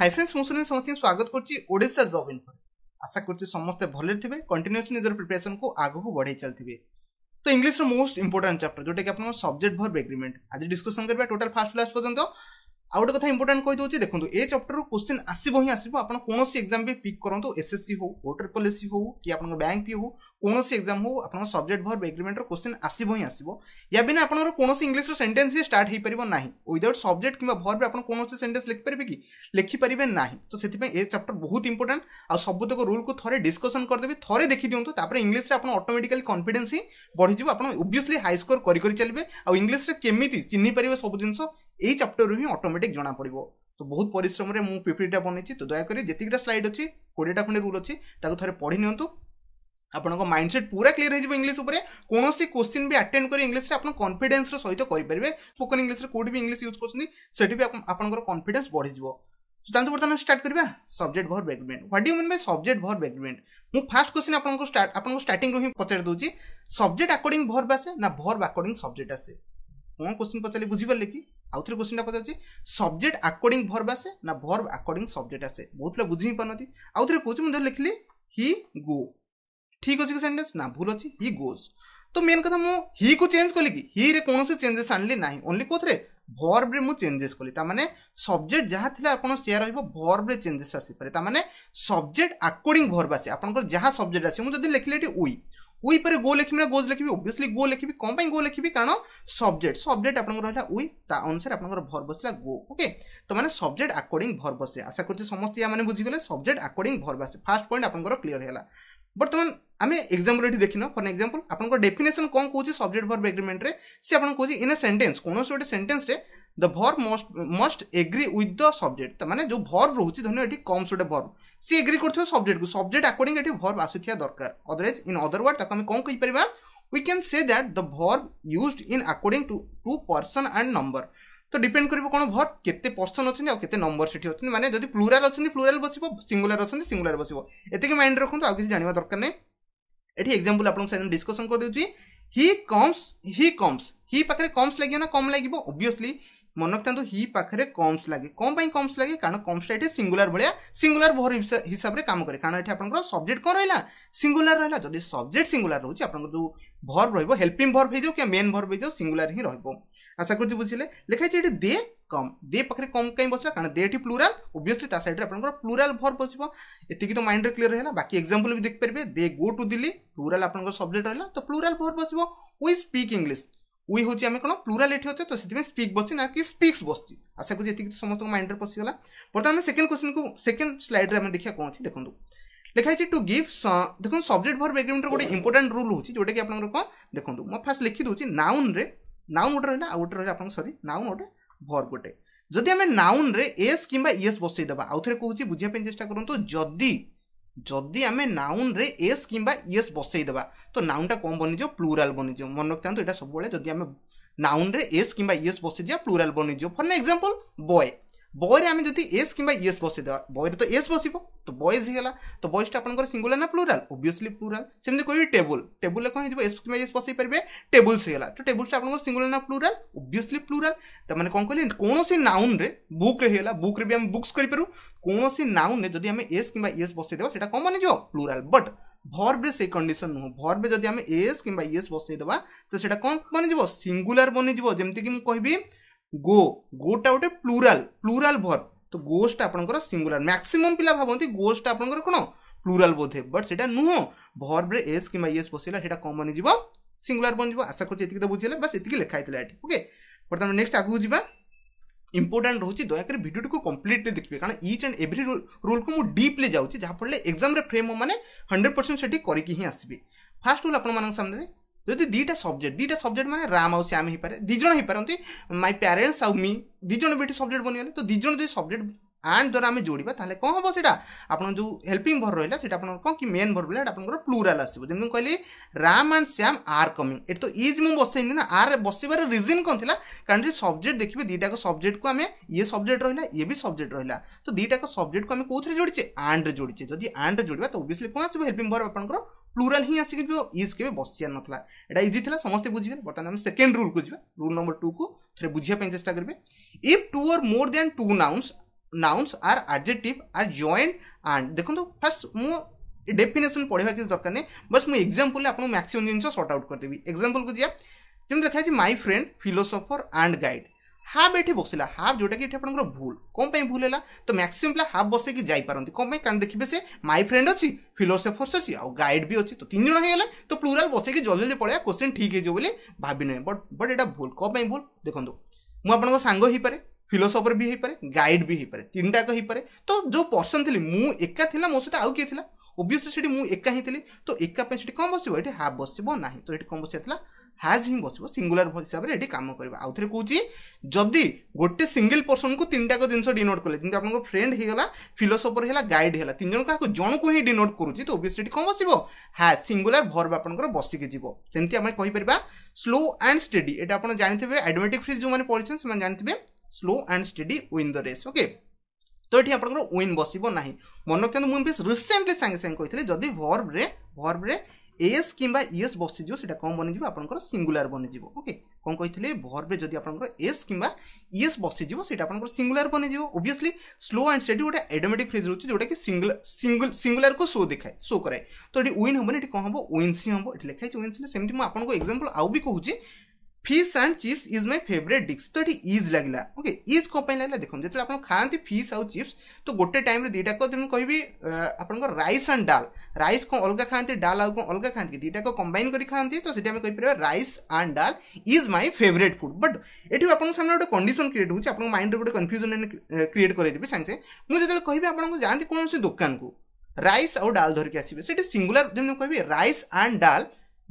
Hi friends মু সুনীল সমস্ত স্বাগত করছি ওড়িশা জব ইনফো আশা করছি সমস্তে ভালো থাকবে কন্টিনিউসলি নিজের প্রিপারেসন কু আগুক বড়াই চালিবে তো ইংলিশর মোস্ট ইম্পর্টাট চ্যাপ্টর যেটা কি আপনার সবজেক্ট ভর্ব এগ্রিমেন্ট আজ ডিসকসন করবা টোটাল ফার্স্ট ক্লাস পর্যন্ত ଆଉ ଗୋଟେ କଥା ଇମ୍ପୋର୍ଟାଣ୍ଟ କହିଦେଉଛି ଦେଖନ୍ତୁ ଏ ଚାପ୍ଟରରୁ କୋଶ୍ଚିନ୍ ଆସିବ ହିଁ ଆସିବ ଆପଣ କୌଣସି ଏକ୍ଜାମ୍ ବି ପିକ୍ କରନ୍ତୁ ଏସ୍ଏସ୍ସି ହଉ ଓ ଟ୍ରିପଲ୍ ଏସ୍ସି ହଉ କି ଆପଣଙ୍କ ବ୍ୟାଙ୍କ ପି ହଉ କୌଣସି ଏକ୍ଜାମ୍ ହଉ ଆପଣଙ୍କ ସବଜେକ୍ଟ ଭର୍ ଏଗ୍ରିମେଣ୍ଟର କୋଶ୍ଚିନ୍ ଆସିବ ହିଁ ଆସିବ ୟା ବିନା ଆପଣଙ୍କର କୌଣସି ଇଂଲିଶର ସେଣ୍ଟେନ୍ସ ହିଁ ଷ୍ଟାର୍ଟ ହେଇପାରିବ ନାହିଁ ୱିଦାଉଟ୍ ସବଜେକ୍ଟ କିମ୍ବା ଭର୍ରେ ଆପଣ କୌଣସି ସେଣ୍ଟେନ୍ସ ଲେଖିପାରିବେ କି ଲେଖିପାରିବେ ନାହିଁ ତ ସେଥିପାଇଁ ଏ ଚାପ୍ଟର ବହୁତ ଇମ୍ପୋର୍ଟାଣ୍ଟ ଆଉ ସବୁତକ ରୁଲ୍କୁ ଥରେ ଡିସ୍କସନ୍ କରିଦେବେ ଥରେ ଦେଖିଦିଅନ୍ତୁ ତାପରେ ଇଂଲିଶରେ ଆପଣ ଅଟୋମେଟିକାଲି କନଫିଡେନ୍ସ ହିଁ ବଢ଼ିଯିବ ଆପଣ ଓବିୟସଲି ହାଇ ସ୍କୋର କରି କରି ଚାଲିବେ ଆଉ ଇଂଲିଶରେ କେମିତି ଚିହ୍ନି ପାରିବେ ସବୁ ଜିନିଷ এই ଚାପ୍ଟରରୁ ହିଁ ଅଟୋମେଟିକ୍ ଜଣାପଡ଼ିବ ତ ବହୁତ ପରିଶ୍ରମରେ ମୁଁ ପିପିଟିଟା ବନେଇଛି ତ ଦୟାକରି ଯେତିକିଟା ସ୍ଲାଇଡ୍ ଅଛି କୋଡ଼ିଏଟା ଖଣ୍ଡେ ରୁଲ୍ ଅଛି ତାକୁ ଥରେ ପଢ଼ି ନିଅନ୍ତୁ ଆପଣଙ୍କ ମାଇଣ୍ଡସେଟ୍ ପୁରା କ୍ଲିୟର ହେଇଯିବ ଇଂଲିଶ ଉପରେ କୌଣସି କୋଶ୍ଚିନ୍ ବି ଆଟେଣ୍ଡ କରି ଇଂଲିଶରେ ଆପଣ କନଫିଡେନ୍ସର ସହିତ କରିପାରିବେ ସ୍ପୋକନ୍ ଇଂଲିଶରେ କେଉଁଠି ବି ଇଂଲିଶ ୟୁଜ୍ କରୁଛନ୍ତି ସେଠି ବି ଆପଣଙ୍କର କନଫିଡେନ୍ସ ବଢ଼ିଯିବ ଚାଲନ୍ତୁ ବର୍ତ୍ତମାନ ଷ୍ଟାର୍ଟ କରିବା subject verb agreement what do mean by subject verb agreement ମୁଁ ଫାର୍ଷ୍ଟ କୋଶ୍ଚିନ୍ ଆପଣଙ୍କୁ ଆପଣଙ୍କୁ ଷ୍ଟାର୍ଟିଂରୁ ହିଁ ପଚାରି ଦେଉଛି ସବଜେକ୍ଟ ଆକର୍ଡିଂ ଭର୍ ଆସେ ନା ଭର୍ ଆକର୍ଡିଂ ସବଜେକ୍ଟ ଆସେ କ'ଣ କୋଶ୍ଚିନ୍ ପଚାରିଲେ ବୁଝିପାରିଲେ କି আউথরে কোশ্চিনটা পচারছি সবজেক্ট আকর্ডিং ভর্ব আসে না ভর্ব আকর্ডিং সবজেক্ট আসে বহুত পিলা বুঝি পারুনাহাନ୍ତି আউথরে কହୁଛି ମୁଁ ଲେଖିଲି হি গো ঠিক ଅଛି କି সেন্টেন্স না ভুল ଅଛି হি গোজ তো মেন কথা ମୁଁ হি କୁ ଚେଞ୍ଜ କଲି କି ହିରେ କୌଣସି ଚେଞ୍ଜେସ୍ ଆଣିଲି ନାହିଁ ଓନ୍ଲି କେଉଁଥିରେ ଭର୍ବରେ ମୁଁ ଚେଞ୍ଜେସ୍ କଲି ତାମାନେ ସବଜେକ୍ଟ ଯାହା ଥିଲା ଆପଣ ସେୟା ରହିବ ଭର୍ବରେ ଚେଞ୍ଜେସ୍ ଆସିପାରେ ତାମାନେ ସବଜେକ୍ଟ ଆକର୍ଡ଼ିଂ ଭର୍ବ ଆସେ ଆପଣଙ୍କର ଯାହା ସବଜେକ୍ଟ ଆସେ ମୁଁ ଯଦି ଲେଖିଲି ଏଠି ଉଇ ওইপরে গো লিখবি না গোজ লিখবি ওভিয়সলি গো লিখবি কম পাই গো লিখবি কারণ সবজেক্ট সবজেক্ট আপনার রহলা উই তা অনুসারে আপনার ভর বসলা গো ওকে তো মানে সবজেক্ট আকর্ডিং ভর বসে আশা করছি সমস্ত মানে বুঝিগলে সবজেক্ট আকর্ডিং ভর বসে ফার্স্ট পয়েন্ট আপনার ক্লিয়ার হল বর্তমান আমি এক্সাম্পল এটি দেখিন ফর এক্সাম্পল আপনার ডেফিনেসন কম কৌছে সবজেক্ট ভর্ব এগ্রিমেন্টরে সে আপনার কৌছে ইন এ সেটেন্স কোণী গোটে সেটেন্সরে the verb must agree with the subject ମାନେ ଯେଉଁ ଭର୍ ରହୁଛି ଧରିନିଅ ଏଠି କମ୍ସ ଗୋଟେ ଭର୍ ସିଏ ଏଗ୍ରି କରୁଥିବ ସବଜେକ୍ଟକୁ ସବଜେକ୍ଟ ଆକର୍ଡିଂ ଏଠି ଭର୍ ଆସୁଥିବା ଦରକାର ଅଦରୱାଇଜ୍ ଇନ୍ ଅଦର ୱାର୍ଡ଼ ତାକୁ ଆମେ କ'ଣ କହିପାରିବା we can say that the verb use in according to to person and number ତ ଡିପେଣ୍ଡ କରିବ କ'ଣ ଭର୍ କେତେ ପର୍ସନ୍ ଅଛନ୍ତି ଆଉ କେତେ ନମ୍ବର ସେଠି ଅଛନ୍ତି ମାନେ ଯଦି ପ୍ଲୁରାଲ୍ ଅଛନ୍ତି ପ୍ଲୁରାଲ୍ ବସିବ ସିଙ୍ଗୁଲାର ଅଛନ୍ତି ସିଙ୍ଗୁଲାର ବସିବ ଏତିକି ମାଇଣ୍ଡରେ ରଖନ୍ତୁ ଆଉ କିଛି ଜାଣିବା ଦରକାର ନାହିଁ ଏଠି ଏକ୍ଜାମ୍ପଲ୍ ଆପଣଙ୍କ ସାଙ୍ଗରେ ଡିସ୍କସନ୍ କରିଦେଉଛି ହି କମ୍ସ ହି କମ୍ସ ହି ପାଖରେ କମ୍ସ ଲାଗିବ ନା କମ୍ ଲାଗିବ ଅବଭିୟସ୍ଲି ମନେରଖିଥାନ୍ତୁ ହି ପାଖରେ କମ୍ସ ଲାଗେ କ'ଣ ପାଇଁ କମ୍ସ ଲାଗେ କାରଣ କମ୍ସଟା ଏଠି ସିଙ୍ଗୁଲାର ଭଳିଆ ସିଙ୍ଗୁଲାର ଭୋର ହିସାବରେ କାମ କରେ କାରଣ ଏଠି ଆପଣଙ୍କର ସବଜେକ୍ଟ କ'ଣ ରହିଲା ସିଙ୍ଗୁଲାର ରହିଲା ଯଦି ସବଜେକ୍ଟ ସିଙ୍ଗୁଲାର ରହୁଛି ଆପଣଙ୍କର ଯେଉଁ ଭର୍ବ ରହିବ ହେଲ୍ପିଂ ଭର୍ବ ହେଇଯାଉ କିମ୍ବା ମେନ୍ ଭର୍ବ ହେଇଯାଉ ସିଙ୍ଗୁଲାର ହିଁ ରହିବ ଆଶା କରୁଛି ବୁଝିଲେ ଲେଖା ହେଇଛି ଏଠି ଦେ କମ୍ ଦେ ପାଖରେ କମ୍ କାହିଁ ବସିଲା କାରଣ ଦେ ଏଠି ପ୍ଲୁରାଲ ଓଭିୟସଲି ତା ସାଇଡ଼ରେ ଆପଣଙ୍କର ପ୍ଲୁରାଲ ଭର୍ବ ବସିବ ଏତିକି ତ ମାଇଣ୍ଡରେ କ୍ଲିୟର ହେଲା ବାକି ଏକ୍ଜାମ୍ପଲ୍ ବି ଦେଖିପାରିବେ they go to Delhi plural ଆପଣଙ୍କର ସବଜେକ୍ଟ ରହିଲା ତ ପ୍ଲୁରାଲ ଭର୍ବ ବସିବ ୱି ସ୍ପିକ୍ ଇଂଲିଶ ଉଇ ହେଉଛି ଆମେ କ'ଣ ପ୍ଲୁରାଲ୍ ଏଠି ଅଛେ ତ ସେଥିପାଇଁ ସ୍ପିକ୍ ବସିଛି ନା କି ସ୍ପିକ୍ସ ବସିଛି ଆଶା କରୁଛି ଏତିକି ସମସ୍ତଙ୍କ ମାଇଣ୍ଡରେ ପଶିଗଲା ବର୍ତ୍ତମାନ ଆମେ ସେକେଣ୍ଡ କ୍ୱେଶ୍ଚିନ୍କୁ ସେକେଣ୍ଡ ସ୍ଲାଇଡ଼୍ରେ ଆମେ ଦେଖିବା କ'ଣ ଅଛି ଦେଖନ୍ତୁ ଲେଖା ହେଇଛି ଟୁ ଗିଭ୍ ଦେଖନ୍ତୁ ସବଜେକ୍ଟ ଭର୍ବ ଏଗ୍ରିମେଣ୍ଟର ଗୋଟେ ଇମ୍ପୋର୍ଟାଣ୍ଟ ରୁଲ୍ ହେଉଛି ଯେଉଁଟାକି ଆପଣଙ୍କର କ'ଣ ଦେଖନ୍ତୁ ମୁଁ ଫାର୍ଷ୍ଟ ଲେଖି ଦେଉଛି ନାଉନ୍ରେ ନାଉନ୍ ଗୋଟେ ରହିଲା ଆଉ ଗୋଟେ ରହିଲା ଆପଣଙ୍କ ସରି ନାଉନ୍ ଗୋଟେ ଭର୍ବ ଗୋଟେ ଯଦି ଆମେ ନାଉନ୍ରେ ଏସ୍ କିମ୍ବା ଇଏସ୍ ବସେଇଦେବା ଆଉ ଥରେ କହୁଛି ବୁଝିବା ପାଇଁ ଚେଷ୍ଟା କରନ୍ତୁ ଯଦି ଯଦି ଆମେ ନାଉନ୍ରେ ଏସ୍ କିମ୍ବା ଇଏସ୍ ବସେଇଦେବା ତ ନାଉନ୍ଟା କ'ଣ ବନିଯିବ ପ୍ଲୁରାଲ୍ ବନିଯିବ ମନେ ରଖିଥାନ୍ତୁ ଏଇଟା ସବୁବେଳେ ଯଦି ଆମେ ନାଉନ୍ରେ ଏସ୍ କିମ୍ବା ଇଏସ୍ ବସେଇଯିବା ପ୍ଲୁରାଲ୍ ବନିଯିବ ଫର୍ ଏକ୍ଜାମ୍ପଲ୍ ବଏ बयरे आम जब एस कि एस बसईद बयरे तो एस बस तो बयज होगा तो बयजा आप सिंगुल ना प्लुराल ओब्विस्ली प्लुराल सेमती कह टेबुल टेबुल कहीं एस कि इस बसई पारे टेबुल्स होगा तो टेबुल्स आप सिंगुल ना प्लूराल ओब्विस्ली प्लूराल तो मैंने कौन कहे कौन नाउन में बुक्रेगा बुक भी आम बुक्स करूँ कौन नाउन में जब आम एस कि इस बसईदे से कम बनी प्लूराल बट भर में से कंडीशन नुह भर में जब आम एस कि इस बसईदे तो सीटा कौन बनी सिंगुलर बनीज जमीक मुझे कहबी গো গোটা গোটে প্লুরাল প্লুরাল ভর্ব তো গোসটা আপনার সিঙ্গুলার ম্যাক্সিমম পিলা ভাবতে গোসটা আপনার কোণ প্লুরাল বোধে বট সেটা নুহ ভর্বরে এস কিংবা ইয়েস বসাইলা সেটা কমন যাব সিঙ্গুলার বনযিব আশা করছি এটিকি তো বুঝিলে বাস এটিকি লেখা হয়েছিল এটি ওকে বর্তমানে নেক্সট আগুক যা ইম্পর্টাট রয়েছে দয়াকরি ভিডিওটি কমপ্লিটলি দেখবে কারণ ইচ আন্ড এভ্রি রুল কু ডিপলি যাচ্ছি যাফলে এক্সামে ফ্রেম মানে হন্ড্রেড পরসেন্ট সেটি করি হি আসবে ফার্স্ট রুল আপনার সামনে ଯଦି ଦୁଇଟା ସବଜେକ୍ଟ ଦୁଇଟା ସବଜେକ୍ଟ ମାନେ ରାମ ଆଉ ଶ୍ୟାମ ହେଇପାରେ ଦୁଇ ଜଣ ହେଇପାରନ୍ତି ମାଇ ପ୍ୟାରେଣ୍ଟସ୍ ଆଉ ମି ଦୁଇ ଜଣ ବି ଏଠି ସବଜେକ୍ଟ ବନିଗଲେ ତ ଦୁଇ ଜଣ ଯଦି ସବଜେକ୍ଟ ଆଣ୍ଡ ଦ୍ୱାରା ଆମେ ଯୋଡ଼ିବା ତାହେଲେ କ'ଣ ହେବ ସେଇଟା ଆପଣଙ୍କ ଯେଉଁ ହେଲ୍ପିଂ ଭର୍ ରହିଲା ସେଇଟା ଆପଣଙ୍କର କ'ଣ କି ମେନ୍ ଭର୍ ରହିଲା ଏଇଟା ଆପଣଙ୍କର ପ୍ଲୁରାଲ୍ ଆସିବ ଯେମିତି ମୁଁ କହିଲି Ram and Shyam are coming ଏଠି ତ ଇଜ୍ ମୁଁ ବସେଇନି ନା ଆର୍ ବସେଇବାର ରିଜନ୍ କ'ଣ ଥିଲା କାରଣ ଯେ ସବଜେକ୍ଟ ଦେଖିବେ ଦୁଇଟାକ ସବଜେକ୍ଟକୁ ଆମେ ଇଏ ସବଜେକ୍ଟ ରହିଲା ଇଏ ବି ସବଜେକ୍ଟ ରହିଲା ତ ଦୁଇଟାକ ସବଜେକ୍ଟକୁ ଆମେ କେଉଁଥିରେ ଯୋଡ଼ିଛେ ଆଣ୍ଡରେ ଯୋଡ଼ିଛେ ଯଦି ଆଣ୍ଡରେ ଯୋଡ଼ିବା ତ ଓବିୟସ୍ଲି କ'ଣ ଆସିବ ହେଲ୍ପିଂ ଭର୍ ଆପଣଙ୍କର ପ୍ଲୁରାଲ୍ ହିଁ ଆସିକି ଯିବ ଇଜ୍ କେବେ ବସିବାର ନଥିଲା ଏଇଟା ଇଜି ଥିଲା ସମସ୍ତେ ବୁଝିଗଲେ ବର୍ତ୍ତମାନ ଆମେ ସେକେଣ୍ଡ ରୁଲ୍କୁ ଯିବା ରୁଲ୍ ନମ୍ବର ଟୁକୁ ଥରେ ବୁଝିବା ପାଇଁ ଚେଷ୍ଟା କରିବେ if two or more then two nouns nouns are adjective are joined and देखो फास्ट मु डेफिनेसन पढ़ा किसी दरकार नहीं बस मुझ एक्जामपल आपको मैक्सीम जिन सर्ट आउट करदेवि एक्जामपल को जी जमी लिखा है my friend philosopher and guide half ये बसला हाफ जोटा कि आपंकर भूल कौन भूल है तो मैक्सीम पे हाफ बस कि जापारती कौन कारण देखिए से माई फ्रेंड अच्छी फिलोसफर्स अच्छी आउ गाइड भी अच्छी तो तीन जन होगा तो प्लूराल बस कि जल्दी जल्दी पलैया क्वेश्चन ठीक है बोले भाभी बट बट यहाँ भूल कौन भूल देखो मुझे सांग हो पारे ଫିଲୋସଫର ବି ହେଇପାରେ ଗାଇଡ଼ ବି ହେଇପାରେ ତିନିଟାକ ହେଇପାରେ ତ ଯେଉଁ ପର୍ସନ୍ ଥିଲି ମୁଁ ଏକା ଥିଲା ମୋ ସହିତ ଆଉ କିଏ ଥିଲା ଓବିୟସଲି ସେଠି ମୁଁ ଏକା ହିଁ ଥିଲି ତ ଏକା ପାଇଁ ସେଠି କ'ଣ ବସିବ ଏଠି ହାଫ୍ ବସିବ ନାହିଁ ତ ଏଠି କ'ଣ ବସିବାର ଥିଲା ହାଜ୍ ହିଁ ବସିବ ସିଙ୍ଗୁଲାର ହିସାବରେ ଏଠି କାମ କରିବ ଆଉ ଥରେ କହୁଛି ଯଦି ଗୋଟେ ସିଙ୍ଗିଲ୍ ପର୍ସନ୍କୁ ତିନିଟାକ ଜିନିଷ ଡିନୋଟ୍ କଲେ ଯେମିତି ଆପଣଙ୍କ ଫ୍ରେଣ୍ଡ ହେଇଗଲା ଫିଲୋସଫର ହେଲା ଗାଇଡ୍ ହେଲା ତିନି ଜଣ କାହାକୁ ଜଣକୁ ହିଁ ଡିନୋଟ୍ କରୁଛି ତ ଓବିୟସ୍ଲି ଏଠି କ'ଣ ବସିବ ହାଜ୍ ସିଙ୍ଗୁଲାର ଭର୍ବ ଆପଣଙ୍କର ବସିକି ଯିବ ସେମିତି ଆମେ କହିପାରିବା ସ୍ଲୋ ଆଣ୍ଡ ଷ୍ଟେଡି ଏଇଟା ଆପଣ ଜାଣିଥିବେ ଆଇଡୋମେଟିକ୍ ଫ୍ରିଜ୍ ଯେଉଁମାନେ ପଢ଼ିଛନ୍ତି ସେମାନେ ଜାଣିଥିବେ slow and steady win the race okay ତ ଏଠି ଆପଣଙ୍କର ୱିନ୍ ବସିବ ନାହିଁ ମନେ ରଖିଥାନ୍ତୁ ମୁଁ ବେଶ୍ ରିସେଣ୍ଟଲି ସାଙ୍ଗେ ସାଙ୍ଗେ କହିଥିଲି ଯଦି ଭର୍ବରେ ଭର୍ବରେ ଏସ୍ କିମ୍ବା ଇଏସ୍ ବସିଯିବ ସେଇଟା କ'ଣ ବନିଯିବ ଆପଣଙ୍କର ସିଙ୍ଗୁଲାର ବନିଯିବ ଓକେ କ'ଣ କହିଥିଲେ ଭର୍ବରେ ଯଦି ଆପଣଙ୍କର ଏସ୍ କିମ୍ବା ଇଏସ୍ ବସିଯିବ ସେଇଟା ଆପଣଙ୍କର ସିଙ୍ଗୁଲାର ବନିଯିବ ଓଭିୟସଲି ସ୍ଲୋ ଆଣ୍ଡ ସେଠି ଗୋଟେ ଏଡୋମେଟିକ୍ ଫ୍ରିଜ୍ ରହୁଛି ଯେଉଁଟାକି ସିଙ୍ଗୁଲ ସିଙ୍ଗୁଲାରକୁ ସୋ ଦେଖାଏ ସୋ କରାଏ ତ ଏଠି ୱିନ୍ ହେବନି ଏଠି କ'ଣ ହେବ ୱିନ୍ସି ହେବ ଏଠି ଲେଖା ହେଇଛି ୱିନ୍ସିଲେ ସେମିତି ମୁଁ ଆପଣଙ୍କୁ ଏକ୍ଜାମ୍ପଲ୍ ଆଉ ବି କହୁଛି fish and chips is my favourite dish तो ये इज लगे ओके इज कौन लगे देखो जो आप खाते फिस आउ चिप्स तो गोटे टाइम दुटा को कह आप रईस एंड डाल रईस कौन अलग खाते डाल आउ कौन अलग खाते दुटा को कंबाइन कर खाते तो rice and dal is my favourite food but एट आपने गोटे कंडीशन क्रिएट हो माइंड गोटे कन्फ्यूजन क्रिएट करदेवि सांगे मुझे जो कह आपको जाती कौन से दुकान को रईस आउ डाल धरिकी आसे सिंगुलर जमीन कह rice and dal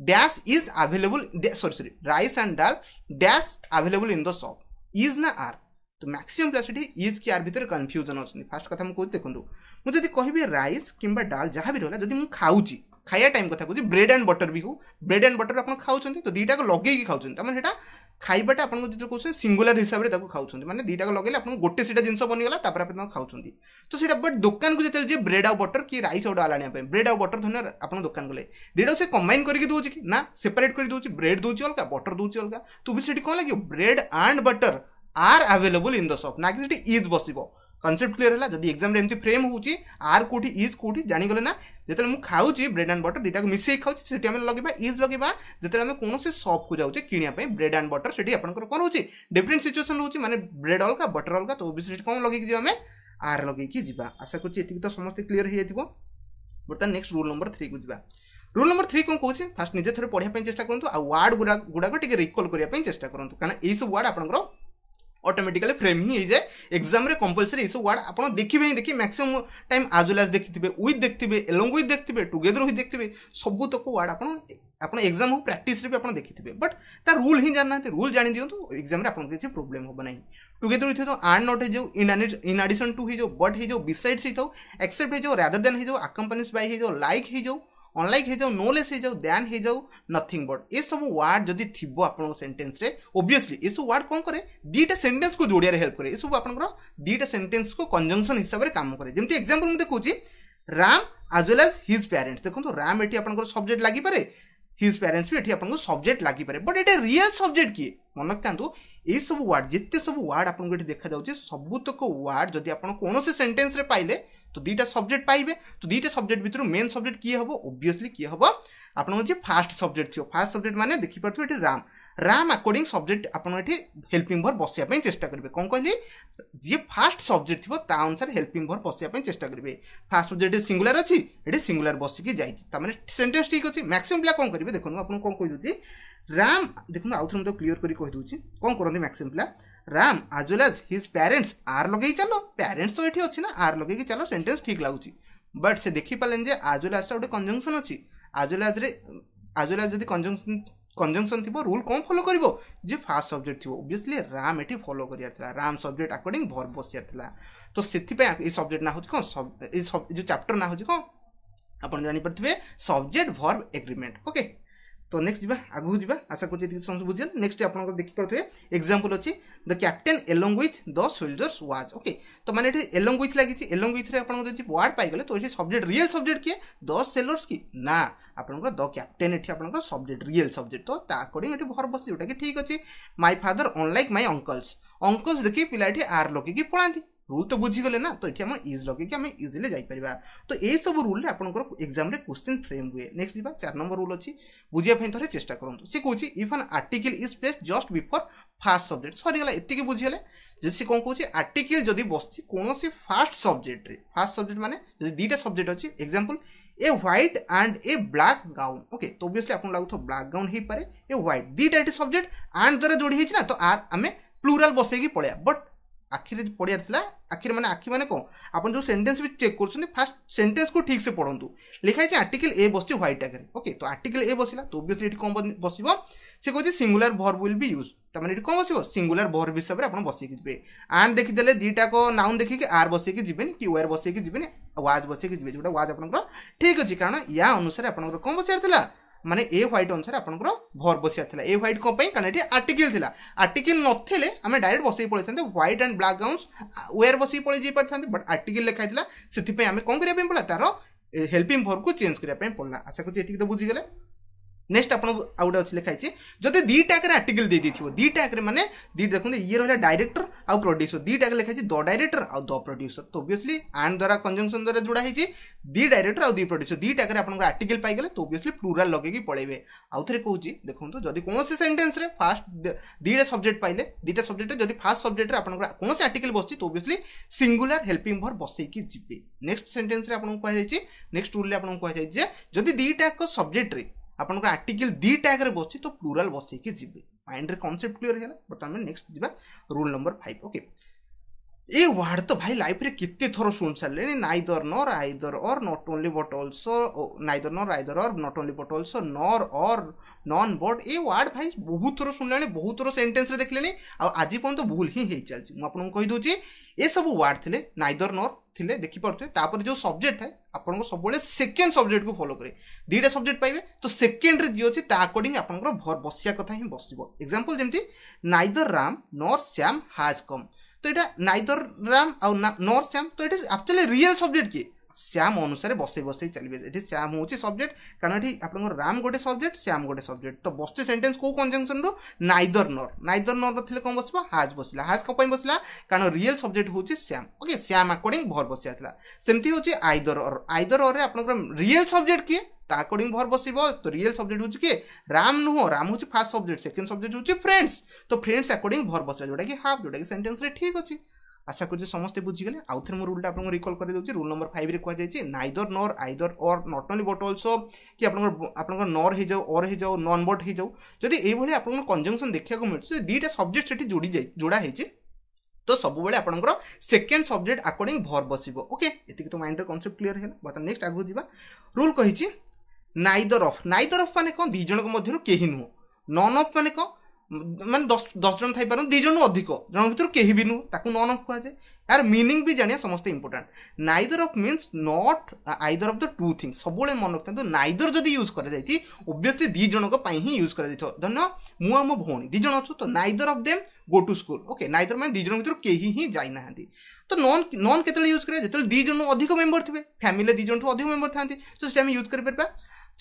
dash is available sorry sorry rice and dal dash available in the shop is না আর তো ম্যাক্সিমম ପିଲା ସେଠି ଇଜ୍ କି ଆର୍ ଭିତରେ କନଫ୍ୟୁଜନ୍ ଅଛନ୍ତି ଫାର୍ଷ୍ଟ କଥା ମୁଁ କହୁଛି ଦେଖନ୍ତୁ ମୁଁ ଯଦି କହିବି ରାଇସ୍ କିମ୍ବା ଡାଲ୍ ଯାହା ବି ରହିଲା ଯଦି ମୁଁ ଖାଉଛି खाया टाइम कथ कह ब्रेड एंड बटर भी हो ब्रेड एंड बटर आप खाऊँ तो दुटाक लगे खाऊँ तो मैंने खाइबाटा आपको जो कहते सिंगुलर हिसाब से खाऊँ मैंने दुटा दुटाक लगे आप गोटे सीटा जिन बनीगला आप खाऊँ तो सीटा बट दुकान को जितने ब्रेड आउ बटर कि रईस गोटे आला ब्रेड आउ बटर धन्य आप दुकान गले दुटा से कम्बाइन करके दूसरी कि ना सेपरेट कर दूसरी ब्रेड दूसरी अलग बटर दूसरी अलग तो भी सीट कौन लगे bread and butter are available in the shop ना कि इज बस कनसेप्ट क्लीयर है जब एक्जाम एमती फ्रेम हो आर कौटी इज कौटी जाणीगले ना मुझे खाऊँ ब्रेड आंड बटर दुटा को मिसई खाऊँ से लगे इज लगे जिते कौन से को जाऊे कि ब्रेड आंड बटर से आपर कौन हो डिफरेन्ट सिचुएसन रोचे मैंने ब्रेड अलग बटर अलग तो ओबियसली कौन लगे आम आर लगे जावा आशा कर तो समस्त क्लीयर हो बर्तमान नेक्स्ट रूल नंबर थ्री को जावा रूल नंबर थ्री कौन कौन फास्ट निजे थे पढ़ाई चेस्ट करूँ आर्ड गुड़ा गुड़ाक रिकल करने चेस्ट करूँ कहना यही सब वार्ड आप অটোমেটিকালি ফ্রেম হি হয়ে যায় এক্সামে কম্পলসরি এইসব ওয়ার্ড আপনার দেখবে হি দেখি ম্যাক্সিমম টাইম আজ ওয়েল আজ দেখি উইথ দেখবে এলং উইথ দেখবে টুগেদর উইথ দেখবে সবুতক ওয়ার্ড আপনার আপনার এক্সাম হোক প্র্যাকটিসরে বি আপনার দেখি বট তার রুল হি জানি না রুল জানি দিও এক্সামে আপনার কিছু প্রোবলেম হব না টুগেদর উইথ হইতো আন্ড নট হয়ে যাও ইন আডিশন টু হয়ে যাও বট হয়ে যাও বিসাইডস হয়ে যাও এক্সেপ্ট হয়ে যাও রাদার দেন হয়ে যাও আকম্পানিস বাই হয়ে যাও লাইক হয়ে যাও অনলাইক হয়ে যাও নো লেস হয়ে যাও দ্যান হয়ে যাও নথিং বট এসব ওয়ার্ড যদি থিব আপনার সেন্টেন্সরে ওবভিয়সলি এসব ওয়ার্ড কম করে দুইটা সেন্টেন্স কু যোড়িয়ার হেল্প করে এসব আপনার দুইটা সেন্টেন্স কু কনজংশন হিসাবে কাম করে যেমন এক্সাম্পল মু দেখুছি রাম আজ ওয়েল আজ হিজ প্যারেন্টস দেখুন রাম এটি আপনার সবজেক্ট লাগিপারে হিজ প্যারেন্টস বি এটি আপনার সবজেক্ট লাগিপারে বট এটা রিয়েল সবজেক্ট কি মনে রাখতু এইসব ওয়ার্ড যেতে সব ওয়ার্ড আপনার এটি দেখা যাচ্ছে সবুতক ওয়ার্ড যদি আপনার কোণী সেন্টেন্সরে পাইলে তো দুইটা সবজেক্ট পাইবে তো দুইটা সবজেক্ট ভিতর মেন সবজেক্ট কি হব অবভিয়সলি কি হব আপনার হচ্ছে ফার্স্ট সবজেক্ট থিও ফার্স্ট সবজেক্ট মানে দেখিপারে এটি রাম রাম আকর্ডিং সবজেক্ট আপনার এটি হেল্পিং ভর বসাইব চেষ্টা করবে কম কহিলি যে ফার্স্ট সবজেক্ট থিব তা অনুসারে হেল্পিং ভর বসাইব চেষ্টা করবে ফার্স্ট সবজেক্ট সিঙ্গুলার অছি এটি সিঙ্গুলার বসিকি যাইছে তার মানে সেন্টেন্স ঠিক আছে ম্যাক্সিমম পিলা কম করবে দেখুন আপনার কম কহিদেছি রাম দেখুন আউথরে মতো ক্লিয়ার করে কহিদেছি কম করতে ম্যাক্সিমম পিলা Ram as well as his parents are ଲଗେଇ ଚାଲ ପ୍ୟାରେଣ୍ଟସ୍ ତ ଏଠି ଅଛି ନା ଆର୍ ଲଗେଇକି ଚାଲ ସେଣ୍ଟେନ୍ସ ଠିକ୍ ଲାଗୁଛି ବଟ୍ ସେ ଦେଖିପାରିଲେନି ଯେ ଆଜ୍ ୱେଲ୍ ଆଜ୍ଟା ଗୋଟେ କଞ୍ଜଙ୍କସନ୍ ଅଛି ଆଜ୍ ଆଜ୍ରେ ଆଜ୍ ୱେଲ୍ ଆଜ୍ ଯଦି କଞ୍ଜଙ୍କସନ୍ কনজংশন থাকবে রুল কম ফলো করব যে ফার্স্ট সবজেক্ট থাকবে ওবভিয়সলি রাম এটি ফলো করিয়ার লা রাম সবজেক্ট আকর্ডিং ভর বসিয়ার লা তো সেপা এই সবজেক্ট না হচ্ছে কম এই যে চ্যাপ্টর না হচ্ছে কম আপনার জাঁপারে সবজেক্ট ভর্ব এগ্রিমেন্ট ওকে तो नेक्स्ट जा आगू जा आशा कर समझ बुझे नेक्स्ट आप देख देखिपे एक्जामपल अच्छी the captain along with the soldiers was okay तो मैंने एलंग विथ लगी एलोंग विथ आपड़ी वार्ड पाइगले तो ये सब्जेक्ट रियल सब्जेक्ट किए द सेलर्स की ना ଆପଣଙ୍କର ଦ କ୍ୟାପ୍ଟେନ୍ ଏଠି ଆପଣଙ୍କର ସବଜେକ୍ଟ ରିଏଲ୍ ସବଜେକ୍ଟ ତ ତା ଆକର୍ଡିଂ ଏଠି ଭର ବସି ଯେଉଁଟାକି ଠିକ୍ ଅଛି ମାଇ ଫାଦର ଅନଲାଇକ୍ ମାଇ ଅଙ୍କଲ୍ସ ଅଙ୍କଲ୍ସ ଦେଖି ପିଲା ଏଠି ଆର୍ ଲଗେଇକି রুল তো ବୁଝିଗଲେ ନା ତ ଏଠି ଆମେ ଇଜ୍ ଲଗେଇକି ଆମେ ଇଜିଲି ଯାଇପାରିବା ତ ଏଇସବୁ ରୁଲ୍ରେ ଆପଣଙ୍କର ଏକ୍ଜାମ୍ରେ କ୍ୱେଶ୍ଚିନ୍ ଫ୍ରେମ୍ ହୁଏ ନେକ୍ସଟ ଯିବା ଚାରି ନମ୍ବର ରୁଲ୍ ଅଛି ବୁଝିବା ପାଇଁ ଥରେ ଚେଷ୍ଟା କରନ୍ତୁ ସେ କହୁଛି if an article is placed just before first subject ସରିଗଲା ଏତିକି ବୁଝିଗଲେ ଯଦି ସେ କ'ଣ କହୁଛି ଆର୍ଟିକିଲ୍ ଯଦି ବସିଛି କୌଣସି ଫାର୍ଷ୍ଟ ସବଜେକ୍ଟରେ ଫାର୍ଷ୍ଟ ସବଜେକ୍ଟ ମାନେ ଯଦି ଦୁଇଟା ସବଜେକ୍ଟ ଅଛି example a white and a black gown okay ତ ଓବିୟସଲି ଆପଣ ଲାଗୁଥିବ ବ୍ଲାକ୍ ଗାଉନ୍ ହେଇପାରେ ଏ ହ୍ୱାଇଟ୍ ଦୁଇଟା ଏଠି ସବଜେକ୍ଟ ଆଣ୍ଡ ଦ୍ୱାରା ଯୋଡ଼ି ହେଇଛି ନା ତ ଆର୍ ଆମେ ପ୍ଲୁରାଲ୍ ବସେଇକି ପଳେଇବା ବଟ୍ আখিরে পড়িয়ার ଥିଲା আখির মানে আখি মানে কোন আপনার যে সেন্টেন্স বি চেক করছেন ফার্স্ট সেন্টেন্স কু ঠিক সে পড়ন্তু লেখা হয়েছে আর্টিকেল এ বসছে হোয়াইট আগে ওকে তো আর্টিকেল এ বসিলা তো অবভিয়াসলি এটি কম বসিব সে কোচি singular verb will be use তার মানে এটি কম বসিব সিঙ্গুলার ভর্ব হিসাবে আপনার বসাইকি যাবে আন দেখিদেলে দুইটাক নাউন দেখিকি আর বসাইকি যাবেনি কি ওয়ার বসাইকি যাবেনি ওয়াজ বসাইকি যাবে যেটা ওয়াজ আপনার ঠিক আছে কারণ ইয়া অনুসারে আপনার কম বসাইয়ার মানে এ হোয়াইট অনুসারে আপনার ভর বসিবার লা এ হোয়াইট কোণ কারণ এটি আর্টিকেল লা আর্টিকেল নথিলে আমি ডাইরেক্ট বসাই পড়াই থাকে white and black gowns were বসাই পড়াই যাই পারি বট আর্টিকেল লেখা হয়েছিল সেপাই আমি কম করা পড়া তার হেল্পিং ভরকু চেঞ্জ করা পড়া আশা করছি এটি তো বুঝিগলে ନେକ୍ସଟ ଆପଣ ଆଉ ଗୋଟେ ଅଛି ଲେଖା ହେଇଛି ଯଦି ଦୁଇ ଟ୍ୟାଗ୍ରେ ଆର୍ଟିକଲ ଦେଇଦେଇଥିବ ଦୁଇ ଟ୍ୟାଗ୍ରେ ମାନେ ଦୁଇ ଦେଖନ୍ତୁ ଇଏ ରହିଲା ଡାଇରେକ୍ଟର ଆଉ ପ୍ରଡ୍ୟୁସର ଦୁଇ ଟ୍ୟାଗ୍ ଲେଖା ହେଇଛି ଦ ଡାଇରେକ୍ଟର ଆଉ ଦ ପ୍ରଡ୍ୟୁସର ତ ଓବିୟସଲି ଆଣ୍ଡ ଦ୍ୱାରା କଞ୍ଜଙ୍କସନ୍ ଦ୍ୱାରା ଯୋଡ଼ା ହେଇଛି ଦୁଇ ଡାଇରେକ୍ଟର ଆଉ ଦୁଇ ପ୍ରଡ୍ୟୁସର ଦୁଇ ଟ୍ୟାଗ୍ରେ ଆପଣଙ୍କର ଆର୍ଟିକଲ ପାଇଗଲେ ତ ଓବିୟସଲି ପ୍ଲୁରାଲ ଲଗେଇକି ପଳେଇବେ ଆଉ ଥରେ କହୁଛି ଦେଖନ୍ତୁ ଯଦି କୌଣସି ସେଣ୍ଟେନ୍ସରେ ଫାଷ୍ଟ ଦୁଇଟା ସବଜେକ୍ଟ ପାଇଲେ ଦୁଇଟା ସବଜେକ୍ଟରେ ଯଦି ଫାଷ୍ଟ ସବଜେକ୍ଟରେ ଆପଣଙ୍କର କୌଣସି ଆର୍ଟିକଲ ବସିଛି ତ ଓବିୟସଲି ସିଙ୍ଗୁଲାର ହେଲ୍ପିଂ ଭର୍ ବସେଇକି ଯିବେ ନେକ୍ସଟ ସେଣ୍ଟେନ୍ସରେ ଆପଣଙ୍କୁ କୁହାଯାଇଛି ନେକ୍ସଟ ରୁଲ୍ରେ ଆପଣଙ୍କୁ କୁହାଯାଇଛି ଯେ ଯଦି ଦୁଇଟାକ ସବଜେକ୍ଟରେ ଆପଣଙ୍କର ଆର୍ଟିକିଲ୍ ଦୁଇଟାକରେ ବସିଛି ତ ପ୍ଲୁରାଲ୍ ବସେଇକି ଯିବେ ମାଇଣ୍ଡରେ କନସେପ୍ଟ କ୍ଲିଅର୍ ହେଲା ବର୍ତ୍ତମାନ ନେକ୍ସଟ ଯିବା ରୁଲ୍ ନମ୍ବର ଫାଇଭ୍ ଓକେ ଏ ୱାର୍ଡ଼ ତ ଭାଇ ଲାଇଫ୍ରେ କେତେ ଥର ଶୁଣି ସାରିଲେଣି neither nor either or not only but also neither nor either or not only but also nor or none but ଏ ୱାର୍ଡ଼ ଭାଇ ବହୁତ ଥର ଶୁଣିଲେଣି ବହୁତ ଥର ସେଣ୍ଟେନ୍ସରେ ଦେଖିଲେଣି ଆଉ ଆଜି ପର୍ଯ୍ୟନ୍ତ ଭୁଲ ହିଁ ହେଇଚାଲିଛି ମୁଁ ଆପଣଙ୍କୁ କହିଦେଉଛି ଏସବୁ ୱାର୍ଡ଼ ଥିଲେ ନାଇଦର ନର୍ ଥିଲେ ଦେଖିପାରୁଥିବେ ତାପରେ ଯେଉଁ ସବଜେକ୍ଟ ଥାଏ ଆପଣଙ୍କ ସବୁବେଳେ ସେକେଣ୍ଡ ସବଜେକ୍ଟକୁ ଫଲୋ କରେ ଦୁଇଟା ସବଜେକ୍ଟ ପାଇବେ ତ ସେକେଣ୍ଡରେ ଯିଏ ଅଛି ତା ଆକର୍ଡିଂ ଆପଣଙ୍କର ବସିବା କଥା ହିଁ ବସିବ ଏକ୍ଜାମ୍ପଲ୍ ଯେମିତି neither Ram nor Shyam has come তো এটা নাইদর রাম ଆଉ ନର୍ ଶ୍ୟାମ୍ ତ it is actually real subject କି শ্যাম ଅନୁସାରେ ବସେଇ ବସେଇ ଚାଲିବେ ଏଠି ଶ୍ୟାମ ହେଉଛି ସବଜେକ୍ଟ କାରଣ ଏଠି ଆପଣଙ୍କର ରାମ ଗୋଟେ ସବଜେକ୍ଟ ଶ୍ୟାମ ଗୋଟେ ସବଜେକ୍ଟ ତ ବସିଛି ସେଣ୍ଟେନ୍ସ କେଉଁ କଞ୍ଜଙ୍କସନ୍ରୁ ନାଇଦର ନର୍ ନାଇଦର ନର୍ ନଥିଲେ କ'ଣ ବସିବ ହାଜ୍ ବସିଲା ହାଜ୍ କ'ଣ ପାଇଁ ବସିଲା କାରଣ ରିଏଲ୍ ସବଜେକ୍ଟ ହେଉଛି Shyam okay Shyam according verb ବସିବା ଥିଲା ସେମିତି ହେଉଛି ଆଇଦର ଅର୍ ଆଇଦର ଅର୍ରେ ଆପଣଙ୍କର ରିଏଲ୍ ସବଜେକ୍ଟ କିଏ ତା ଆକର୍ଡିଂ ଭର୍ ବସିବ ତ ରିଏଲ୍ ସବଜେକ୍ଟ ହେଉଛି କିଏ ରାମ ନୁହଁ ରାମ ହେଉଛି ଫାର୍ଷ୍ଟ ସବଜେକ୍ଟ ସେକେଣ୍ଡ ସବଜେକ୍ଟ ହେଉଛି ଫ୍ରେଣ୍ଡସ୍ ତ ଫ୍ରେଣ୍ଡସ୍ ଆକର୍ଡିଂ ଭର୍ ବସିଲା ଯେଉଁଟାକି ହାଫ୍ ଯେଉଁଟାକି ସେଣ୍ଟେନ୍ସରେ ଠିକ୍ ଅଛି আশা করছি সমস্তে বুঝিগলে আউথরে মু রুলটা আপনার রিকল করে দেছি রুল নম্বর ফাইভ ফাইভে কুযাই neither nor either or not only but also কি আপনার আপনার নর হয়ে যাও অর হয়ে যাও নন বট হয়ে যাও যদি এইভাবে আপনার কনজংশন দেখা মিলছে যে দুইটা সবজেক্ট সেটি যোড়ি যাই যোড়া হয়েছে তো সবুবে আপনার সেকেন্ড সবজেক্ট আকর্ডিং ভর বসব ওকে এটি তো মাইন্ডের কনসেপ্ট ক্লিয়ার হল বর্তমানে নেক্সট আগে যা রুল কী নাইদর অফ নাইদর অফ মানে কম দুই জনক মধ্যে কেহি নুহ নন অফ মানে কম मान दस दस जन थी पार दिज अधिक जन भितर कहीं भी नुक न न जाए यार मिनिंग भी जाना समस्त important neither of mean not either of the two thing सब मन रखता नाइदर जब यूज करब्विस्ली दिज ही यूज कर धन्य मुँह मो भी दिज अच्छ तो neither of them go to school okay neither मैंने दिज भर कहीं ही जाइना तो नन नन के यूज करें जो दिज अधिक मेम्बर थे फैमिली दिजु अधिक मेम्बर था तो यूज करपर